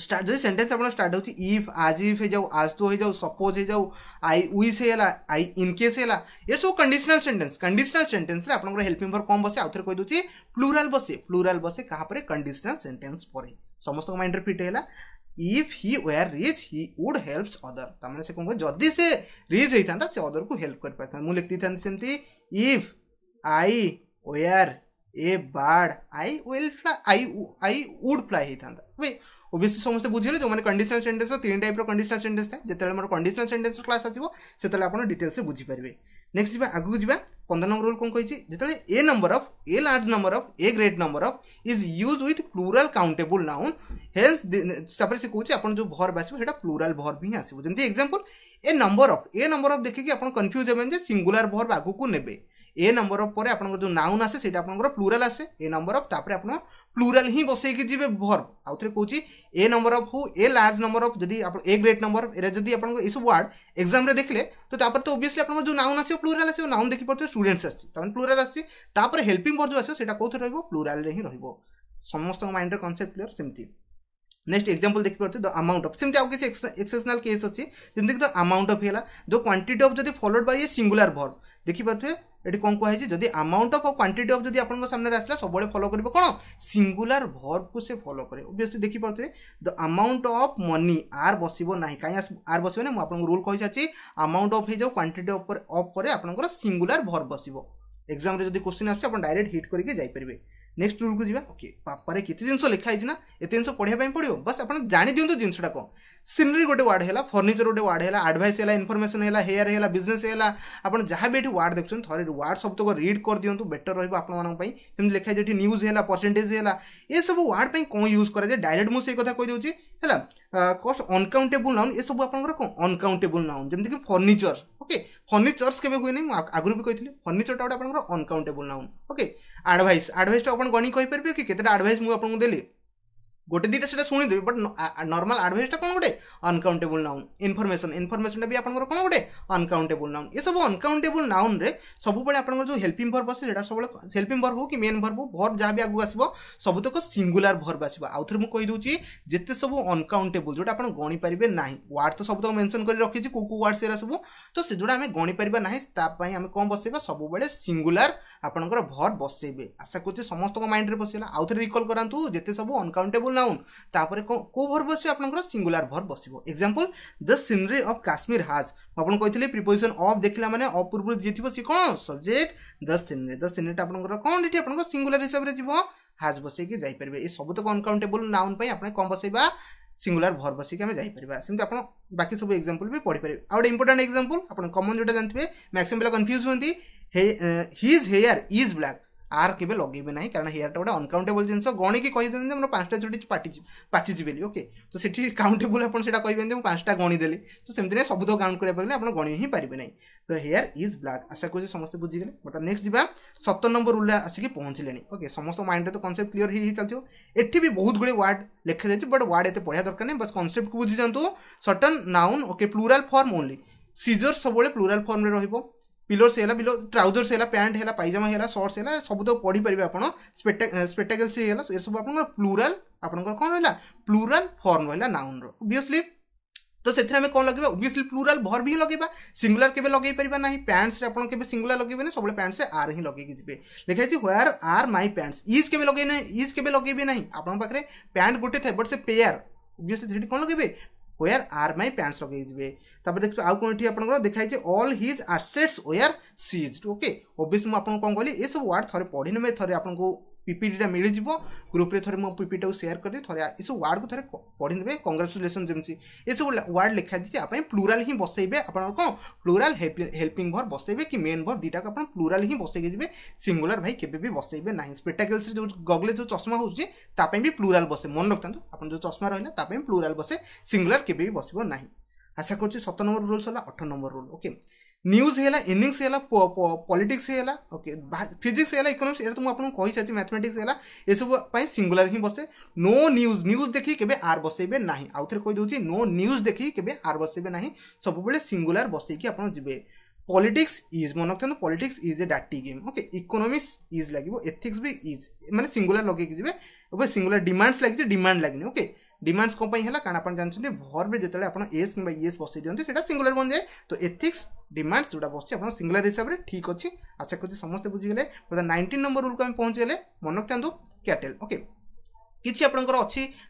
स्टार्ट जो सेन्टेन्स आप स्टार्ट होफ आज इफ हो जाऊ आज तो हो जाऊ सपोज हो जाऊ आई ओस होगा आई इनकेस होगा ये सब कंडीशनल सेन्टेन्स कंडीशनल सेन्टेन्स आपंपर हेल्पिंग भर कम बसे आउे कहीदे प्लूराल बसे प्लूराल बसे क्या कंडीशनल सेन्टेन्स पर समस्त माइंड में फिट होगा if he were rich he would help other तेज़ कौन कह जदि से रिच होता से अदर को हेल्प कर मुझे लिखती थामती if I were a bird I will fly I I would fly होता ଓବିସି ସମସ୍ତେ ବୁଝିଲେ ଯେଉଁମାନେ କଣ୍ଡିସନାଲ୍ ସେଣ୍ଟେନ୍ସ ତିନି ଟାଇପ୍ର କଣ୍ଡିସନାଲ୍ ସେଣ୍ଟେନ୍ସ ଥାଏ ଯେତେବେଳେ ଆମର କଣ୍ଡିସନାଲ୍ ସେଣ୍ଟେନ୍ସ କ୍ଲାସ୍ ଆସିବ ସେତେବେଳେ ଆପଣ ଡିଟେଲ୍ସରେ ବୁଝିପାରିବେ ନେକ୍ସଟ ଯିବା ଆଗକୁ ଯିବା ପନ୍ଦର ନମ୍ବର ରୁଲ୍ କ'ଣ କହିଛି ଯେତେବେଳେ a number of a large number of a great number of is use with plural countable noun hence ତାପରେ ସେ କହୁଛି ଆପଣ ଯେଉଁ ଭର୍ବ ଆସିବ ସେଇଟା ପ୍ଲୁରାଲ୍ ଭର୍ବ ହିଁ ଆସିବ ଯେମିତି example a number of a number of ଦେଖିକି ଆପଣ କନଫ୍ୟୁଜ୍ ହେବେନି ଯେ ସିଙ୍ଗୁଲାର ଭର୍ବ ଆଗକୁ ନେବେ ए नंबर अफ पर आपंकर जो नाउन आसे से प्लूराल आसे ए नंबर अफ तापर आप प्लूराल ही बसईकि जी भर्व आउे कौन ए नंबर अफ हो ए लार्ज नंबर अफ जदि ए ग्रेट नंबर अफ एरा आप सब वार्ड एक्जाम देखे तो तापर ओबियसली आप जो नाउन आसो प्लूराल आसो नाउन देखिपे स्टूडेंट्स आसान प्लूराल आसपर हेल्पिंग वर्ड जो आसो से कौन रोक प्लूराल ही रोक समस्त माइंड कनसेप्ट क्लीयर सेमती नेक्स्ट एक्जामपल देखिपे द अमाउंट अफ सेमती आउ किसी एक्सेप्सनाल केस अच्छी जमीक द अमाउंट अफ है जो क्वांटिटी अफ जब followed by a singular verb देखिपे এটি কম কুহাইছে যদি আমাউন্ট অফ কোয়ান্টিটি অফ যদি আপনার সামনে আসলে সবুড়ে ফলো করবে কোণ সিঙ্গুলার ভর্বকু সে ফলো করে অবভিয়সলি দেখিপারে দ আমাউন্ট অফ মনি আর বসব না কাই আর বসব না আপনার রুল কইসারছি আমাউন্ট অফ হয়ে যাও কোয়ান্টিটি অফ পরে আপনার সিঙ্গুলার ভর্ব বসব এক্সামে যদি কোশ্চিন আসছে আপনার ডাইরেক্ট হিট করিকি যাইপারে নেক্সট রুলକୁ ଯିବା ଓକେ ପାପାରେ କେତେ ଜିନିଷ ଲେଖା ହେଇଛି ନା ଏତେ ଜିନିଷ ପଢ଼ିବା ପାଇଁ ପଡ଼ିବ ବାସ୍ ଆପଣ ଜାଣିଦିଅନ୍ତୁ ଜିନିଷଟା କ'ଣ ସିନେରୀ ଗୋଟେ ୱାର୍ଡ଼ ହେଲା ଫର୍ଣ୍ଣିଚର ଗୋଟେ ୱାର୍ଡ଼ ହେଲା ଆଡ଼ଭାଇସ୍ ହେଲା ଇନଫର୍ମେସନ୍ ହେଲା ହେୟାର ହେଲା ବିଜନେସ୍ ହେଲା ଆପଣ ଯାହା ବି ଏଠି ୱାର୍ଡ଼ ଦେଖୁଛନ୍ତି ଥରେ ୱାର୍ଡ଼ ସବୁତକ ରିଡ୍ କରିଦିଅନ୍ତୁ ବେଟର୍ ରହିବ ଆପଣମାନଙ୍କ ପାଇଁ ଯେମିତି ଲେଖା ହେଇଛି ଏଠି ନ୍ୟୁଜ୍ ହେଲା ପରସେଣ୍ଟେଜ୍ ହେଲା ଏସବୁ ୱାର୍ଡ଼ ପାଇଁ କ'ଣ ୟୁଜ୍ କରାଯାଏ ଡାଇରେକ୍ଟ ମୁଁ ସେଇ କଥା କହିଦେଉଛି ହେଲା କଷ୍ଟ ଅନକାଉଣ୍ଟେବୁଲ୍ ନାଉନ୍ ଏସବୁ ଆପଣଙ୍କର କ'ଣ ଅନକାଉଣ୍ଟେବୁଲ୍ ନାଉନ୍ ଯେମିତିକି ଫର୍ଣ୍ଣିଚର ଓକେ ଫର୍ଣ୍ଣିଚର୍ସ କେବେ ହୁଏନି ମୁଁ ଆଗରୁ ବି କହିଥିଲି ଫର୍ଣ୍ଣିଚର୍ଟା ଗୋଟେ ଆପଣଙ୍କର ଅନକାଉଣ୍ଟେବୁଲ୍ ନାଉନ୍ ଓକେ ଆଡ଼ଭାଇସ୍ ଆଡ଼ଭାଇସ୍ଟା ଆପଣ ଗଣିକି କହିପାରିବେ କି କେତେଟା ଆଡ଼ଭାଇସ୍ ମୁଁ ଆପଣଙ୍କୁ ଦେଲି গোটে দুইটা সেটা শুনেদেবি বট নর্মাল আডভাইসটা কোণ গোটে ଅନକାଉଣ୍ଟେବୁଲ୍ ନାଉନ୍ ଇନଫର୍ମେସନ୍ ଇନଫର୍ମେସନ୍ଟା ବି ଆପଣଙ୍କର କ'ଣ ଗୋଟେ ଅନକାଉଣ୍ଟେବୁଲ୍ ନାଉନ୍ ଏସବୁ ଅନକାଉଣ୍ଟେବୁଲ୍ ନାଉନ୍ରେ ସବୁବେଳେ ଆପଣଙ୍କର ଯେଉଁ ହେଲ୍ପିଂ ଭର୍ବ ଅଛି ସେଇଟା ସବୁବେଳେ ହେଲ୍ପିଂ ଭର୍ବ ହଉ କି ମେନ୍ ଭର୍ବ ହଉ ଭର୍ ଯାହା ବି ଆଗକୁ ଆସିବ ସବୁତକ ସିଙ୍ଗୁଲାର ଭର୍ବ ଆସିବ ଆଉଥରେ ମୁଁ କହିଦେଉଛି ଯେତେ ସବୁ ଅନକାଉଣ୍ଟେବୁଲ୍ ଯେଉଁଟା ଆପଣ ଗଣିପାରିବେ ନାହିଁ ୱାର୍ଡ଼ ତ ସବୁତକ ମେନ୍ସନ୍ କରି ରଖିଛି କେଉଁ କେଉଁ ୱାର୍ଡ଼ ସେଗୁଡ଼ା ସବୁ ତ ସେ ଯେଉଁଟା ଆମେ ଗଣିପାରିବା ନାହିଁ ତା ପାଇଁ ଆମେ କ'ଣ ବସେଇବା ସବୁବେଳେ ସିଙ୍ଗୁଲାର ଆପଣଙ୍କର ଭର୍ ବସେଇବେ ଆଶା କରୁଛି ସମସ୍ତଙ୍କ ମାଇଣ୍ଡରେ ବସିଲା ଆଉ ଥରେ ରିକଲ୍ କରାନ୍ତୁ ଯେତେ ସବୁ ଅନକାଉଣ୍ଟେବୁଲ୍ ନାଉନ୍ ତାପରେ କେଉଁ ଭର୍ ବସିବ ଆପଣଙ୍କର ସିଙ୍ଗୁଲାର ଭର୍ ବସିବ example the scenery of Kashmir has ମୁଁ ଆପଣଙ୍କୁ କହିଥିଲି ପ୍ରିପୋଜିସନ୍ ଅଫ୍ ଦେଖିଲା ମାନେ ଅଫ୍ ପୂର୍ବରୁ ଯିଏ ଥିବ ସିଏ କ'ଣ ସବଜେକ୍ଟ ଦ ସିନେରୀ ଦ ସିନେରୀଟା ଆପଣଙ୍କର କ'ଣ ଏଠି ଆପଣଙ୍କର ସିଙ୍ଗୁଲାର ହିସାବରେ ଯିବ ହାଜ୍ ବସେଇକି ଯାଇପାରିବେ ଏ ସବୁତକ ଅନକାଉଣ୍ଟେବୁଲ୍ ନାଉନ୍ ପାଇଁ ଆପଣ କ'ଣ ବସେଇବା ସିଙ୍ଗୁଲାର ଭର୍ ବସିକି ଆମେ ଯାଇପାରିବା ସେମିତି ଆପଣ ବାକି ସବୁ ଏକ୍ଜାମ୍ପଲ୍ ବି ପଢ଼ିପାରିବେ ଆଉ ଗୋଟେ ଇମ୍ପୋର୍ଟାଣ୍ଟ ଏକ୍ଜାମ୍ପଲ୍ ଆପଣ କମନ୍ ଯେଉଁଟା ଜାଣିଥିବେ ମ୍ୟାକ୍ସିମମ୍ ପିଲା କନଫ୍ୟୁଜ୍ ହୁଅନ୍ତି his hair is black are କେବେ ଲଗେଇବେ ନାହିଁ କାରଣ ହେୟାରଟା ଗୋଟେ ଅନକାଉଣ୍ଟେବଲ୍ ଜିନିଷ ଗଣିକି କହିଦେବେନି ଯେ ଆମର ପାଞ୍ଚଟା ଚୁଟି ପାଟିଛି ପାଚିଛି ବୋଲି ଓକେ ତ ସେଠି କାଉଣ୍ଟେବୁଲ୍ ଆପଣ ସେଇଟା କହିବେନି ଯେ ମୁଁ ପାଞ୍ଚଟା ଗଣିଦେଲି ତ ସେମିତି ନାହିଁ ସବୁତକ କାଉଣ୍ଟ କରିବାକୁ ଗଲେ ଆପଣ ଗଣି ହିଁ ପାରିବେ ନାହିଁ ତ ହେୟାର ଇଜ୍ ବ୍ଲାକ୍ ଆଶା କରୁଛି ସମସ୍ତେ ବୁଝିଗଲେ ବର୍ତ୍ତମାନ ନେକ୍ସଟ ଯିବା ସତର ନମ୍ବର ରୁଲ୍ରେ ଆସିକି ପହଞ୍ଚିଲେଣି ଓକେ ସମସ୍ତ ମାଇଣ୍ଡରେ ତ କନସେପ୍ଟ କ୍ଲିୟର ହେଇ ଚାଲିଥିବ ଏଠି ବି ବହୁତ ଗୁଡ଼ିଏ ୱାର୍ଡ଼ ଲେଖାଯାଇଛି ବଟ୍ ୱାର୍ଡ଼ ଏତେ ପଢ଼ିବା ଦରକାର ନାହିଁ ବସ୍ କନସେପ୍ଟକୁ ବୁଝିଯାଆନ୍ତୁ ସଟନ୍ noun okay plural form only scissor ସବୁବେଳେ ପ୍ଲୁରାଲ୍ ଫର୍ମରେ ରହିବ पिलर से है ट्राउजर्स है पैंट है पाइजामा है सर्ट्स है सब तो पढ़ी पारे आप स्पेटाकल्स है सब आप प्लूराल आपर कौन रहा प्लूराल फर्म रहा नाउन रोबिययसली तो से आम कौन लगे ओबियसली प्लूराल भर भी लगे सिंगुलर के लगे पारा ना पैंट्स आपड़ सिंगुलर लगे ना सब पैंट्स आर ही लगे जी लिखाई where are my pants is के लगे ना इज के लगे ना आप पैंट गोटे थे बट से पेयर ओबियसली कौन लगे ওয়ার আর মাই প্যান্টস লগাইবে তাপরে দেখছো আউ কোনটি আপনার দেখাইছে all his assets were seized okay obvious মু আপনার কম কহিলি এসব ওয়ার্ড থরে পড়ি নেবে থরে আপনার পিপিটিটা মিলিযোগ গ্রুপে থাকে মো পিপিটা সেয়ার করে থাকে এসব ওয়ার্ড কু থাকে পড়ি নেবে কংগ্রাচুলেসন যেমি এসব ওয়ার্ড লেখা দিচ্ছে আপনার প্লুরাল হি বসাইবে আপনার কম প্লুরাল হেল্পিং ভর বসাইবে কি মেন ভর দুইটাকে আপনার প্লুরাল হি বসাইকি যাবে সিঙ্গুলার ভাই কেবে বি বসাইবে না স্পেটাকেলস যে গগলে যে চশমা হচ্ছে তাপাই বি প্লুরাল বসে মনে রাখতু আপনার যে চশমা রহলে তাপাই প্লুরাল বসে সিঙ্গুলার কেবে বি বসব না আশা করছি সতের নম্বর রুলস হল অঠর নম্বর রুল ওকে न्यूज है इनिंगस है पॉलिटिक्स है ओके फिजिक्स है इकोनोमिक्स ये तो आपको कही मैथमेटिक्स है एसबूप सिंगुलार ही बसे नो न्यूज न्यूज देखिए केवे आर बसइबे ना आउ थे कहीदे नो न्यूज देखी केवे आर बसइबे ना सबुबले सिंगुलार बसइक आप जी पॉलिटिक्स इज मन रखते पॉलिटिक्स इज ए डाटी गेम ओके इकोनोमिक्स इज लगे एथिक्स भी इज मैंने सिंगुलार लगे जी सिंगुलार डिमांड्स लगे डिमांड लगे ओके okay? ডিমান্ডস কোণ হল কারণ আপনার জানি ভর্বে যেত আপনার এস কিংবা ইএস বসাই দিকে সেটা সিঙ্গুলার বনযায়ে তো এথিক্স ডিমান্ডস যেটা বসছে আপনার সিঙ্গুলার হিসাবে ঠিক অছি আশা করছি সমস্ত বুঝিগলে নাইনটিন নম্বর রুলকে আমি পৌঁছিগলে মনে রক্ষা ক্যাটেল ওকে किसी आप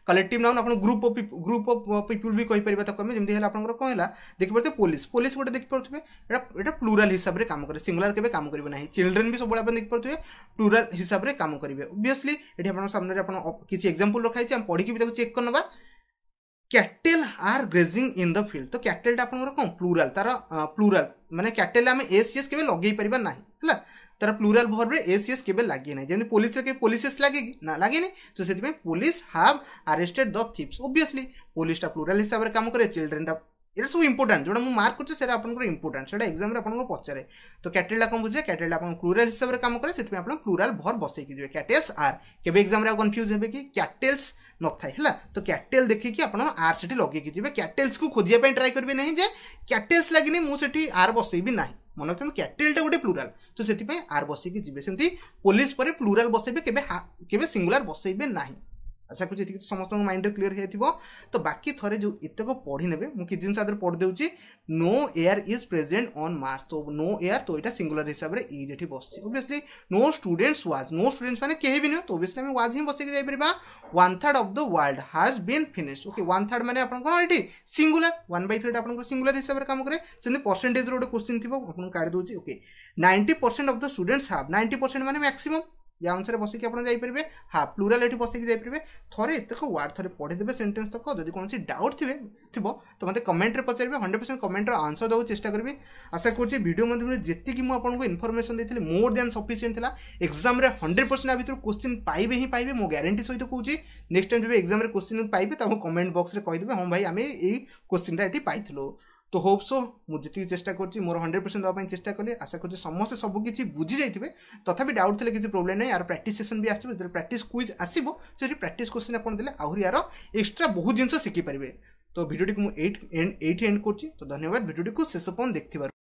कलेक्टिव नाउन आप group of group of people भी कहीपर तक आम जमी आप कौन है देखिपे पुलिस पुलिस गोटे देखिपे प्लुराल हिसाब से कम करें सिंगुलर के कम करेंगे ना चिल्ड्रेन भी सब देखिपे प्लुराल हिसाब से कम करेंगे ओब्विस्ली सामने किसी एक्जामपल रखाई है पढ़ी भी चेक करना cattle are grazing in the field तो कैटेलटा आप प्लूराल तार प्लूराल मैंने कैटेल आम एस सी एस के लगे ना है তারা ପ୍ଲୁରାଲ୍ ଭର୍ବରେ ଏସ୍ ଏସ୍ କେବେ ଲାଗେ ନାହିଁ ଯେମିତି ପୋଲିସରେ କେବେ ପୋଲିସ ଏସ୍ ଲାଗେ ନା ଲାଗେନି ତ ସେଥିପାଇଁ police have arrested the thieves obviously ପୋଲିସଟା ପ୍ଲୁରାଲ୍ ହିସାବରେ କାମ କରେ ଚିଲଡ୍ରେନ୍ଟା এটা সব ইম্পর্টাট যেটা মু মার্ক করছি সেটা আপনার ইম্পর্টাট সেটা এক্সামে আপনার পচারে তো ক্যাটেলটা কম বুঝলে ক্যাটেলটা আপনার প্লুরাল হিসাবে কাম করে সেপাই আপনার প্লুরাল ভর বসাইকি যাবে ক্যাটেলস আর কেবে এক্সামে আর কনফ্যুজ হবে কি ক্যাটেলস নথায় হল তো ক্যাটেল দেখিকি আপনার আর সেটি লগাইকি যাবে ক্যাটেলস কু খোঁজা ট্রাই করবে না যে ক্যাটেলস লাগিনি মু সেটি আর বসাইবি না ମନେ ରଖିଥାନ୍ତୁ କ୍ୟାଟେଲଟା ଗୋଟେ ପ୍ଲୁରାଲ୍ ତ ସେଥିପାଇଁ ଆର୍ ବସେଇକି ଯିବେ ସେମିତି ପୋଲିସ ପରେ ପ୍ଲୁରାଲ୍ ବସେଇବେ କେବେ କେବେ ସିଙ୍ଗୁଲାର ବସେଇବେ ନାହିଁ ଆଶା କରୁଛି ଏତିକି ସମସ୍ତଙ୍କ ମାଇଣ୍ଡରେ କ୍ଲିଅର୍ ହେଇଥିବ ତ ବାକି ଥରେ ଯେଉଁ ଏତକ ପଢ଼ି ନେବେ ମୁଁ କିଛି ଜିନିଷ ଆଧାରେ ପଢ଼ି ଦେଉଛି no air is present on Mars ତ ନୋ ଏୟାର୍ ତ ଏଇଟା ସିଙ୍ଗୁଲାର ହିସାବରେ ଇଜ୍ ଏଠି ବସିଛି obviously no students was no students ମାନେ କେହି ବି ନୁହେଁ ତ ଓବିୟସଲି ଆମେ ୱାଜ୍ ହିଁ ବସିକି ଯାଇପାରିବା one third of the world has been finished okay one third ମାନେ ଆପଣଙ୍କର ଏଠି ସିଙ୍ଗୁଲାର ୱାନ୍ ବାଇ ଥ୍ରୀଟା ଆପଣଙ୍କର ସିଙ୍ଗୁଲାର ହିସାବରେ କାମ କରେ ସେମିତି ପରସେଣ୍ଟେଜ୍ର ଗୋଟେ କୋଶ୍ଚିନ୍ ଥିବ ଆପଣଙ୍କୁ କାଢ଼ି ଦେଉଛି okay ninety percent of the students have ninety percent ମାନେ ମ୍ୟାକ୍ସିମମ୍ या अनुसार बसिक आप जापर हाँ प्लूराल ये बसिक जापर थे तक वार्ड थे पढ़ीदे सेन्टेन्स तक जब कौन डाउट थे थी तो मतलब कमेंट्रे पचारे हंड्रेड परसेंट कमेंट्र आंसर देव चेस्ट करी आशा करुँचे भिडियो मध्य जी मुझको इनफर्मेसन देती मोर दैन सफिसीयंट था एक्जाम हंड्रेड परसेंट या भितर क्वेश्चन पाइबे ही पाइबे मो ग्यारंटी सहित कौन नेक्स्ट टाइम जब एक्जाम क्वेश्चन पाइबे तो कमेंट बक्स में कहीदेवे हाँ भाई आम ये क्वेश्चन ये पाइल তো হোপ সো ମୁଁ ଯେତିକି ଚେଷ୍ଟା କରୁଛି ମୋର ହଣ୍ଡ୍ରେଡ଼ ପରସେଣ୍ଟ ଦେବା ପାଇଁ ଚେଷ୍ଟା କଲି ଆଶା କରୁଛି ସମସ୍ତେ ସବୁ କିଛି ବୁଝିଯାଇଥିବେ ତଥାପି ଡାଉଟ୍ ଥିଲେ କିଛି ପ୍ରୋବ୍ଲେମ୍ ନାହିଁ ଆର ପ୍ରାକ୍ଟିସ୍ ସେସନ୍ ବି ଆସିବ ଯେତେବେଳେ ପ୍ରାକ୍ଟିସ୍ କୁଇଜ୍ ଆସିବ ସେଠି ପ୍ରାକ୍ଟିସ୍ କୋଶ୍ଚିନ୍ ଆପଣ ଦେଲେ ଆହୁରି ଆର ଏକ୍ସଟ୍ରା ବହୁତ ଜିନିଷ ଶିଖିପାରିବେ ତ ଭିଡ଼ିଓଟିକୁ ମୁଁ ଏଇଟ୍ ଏଇଠି ଏଣ୍ଡ କରୁଛି ତ ଧନ୍ୟବାଦ ଭିଡ଼ିଓଟିକୁ ଶେଷ ପର୍ଯ୍ୟନ୍ତ ଦେଖିଥିବାରୁ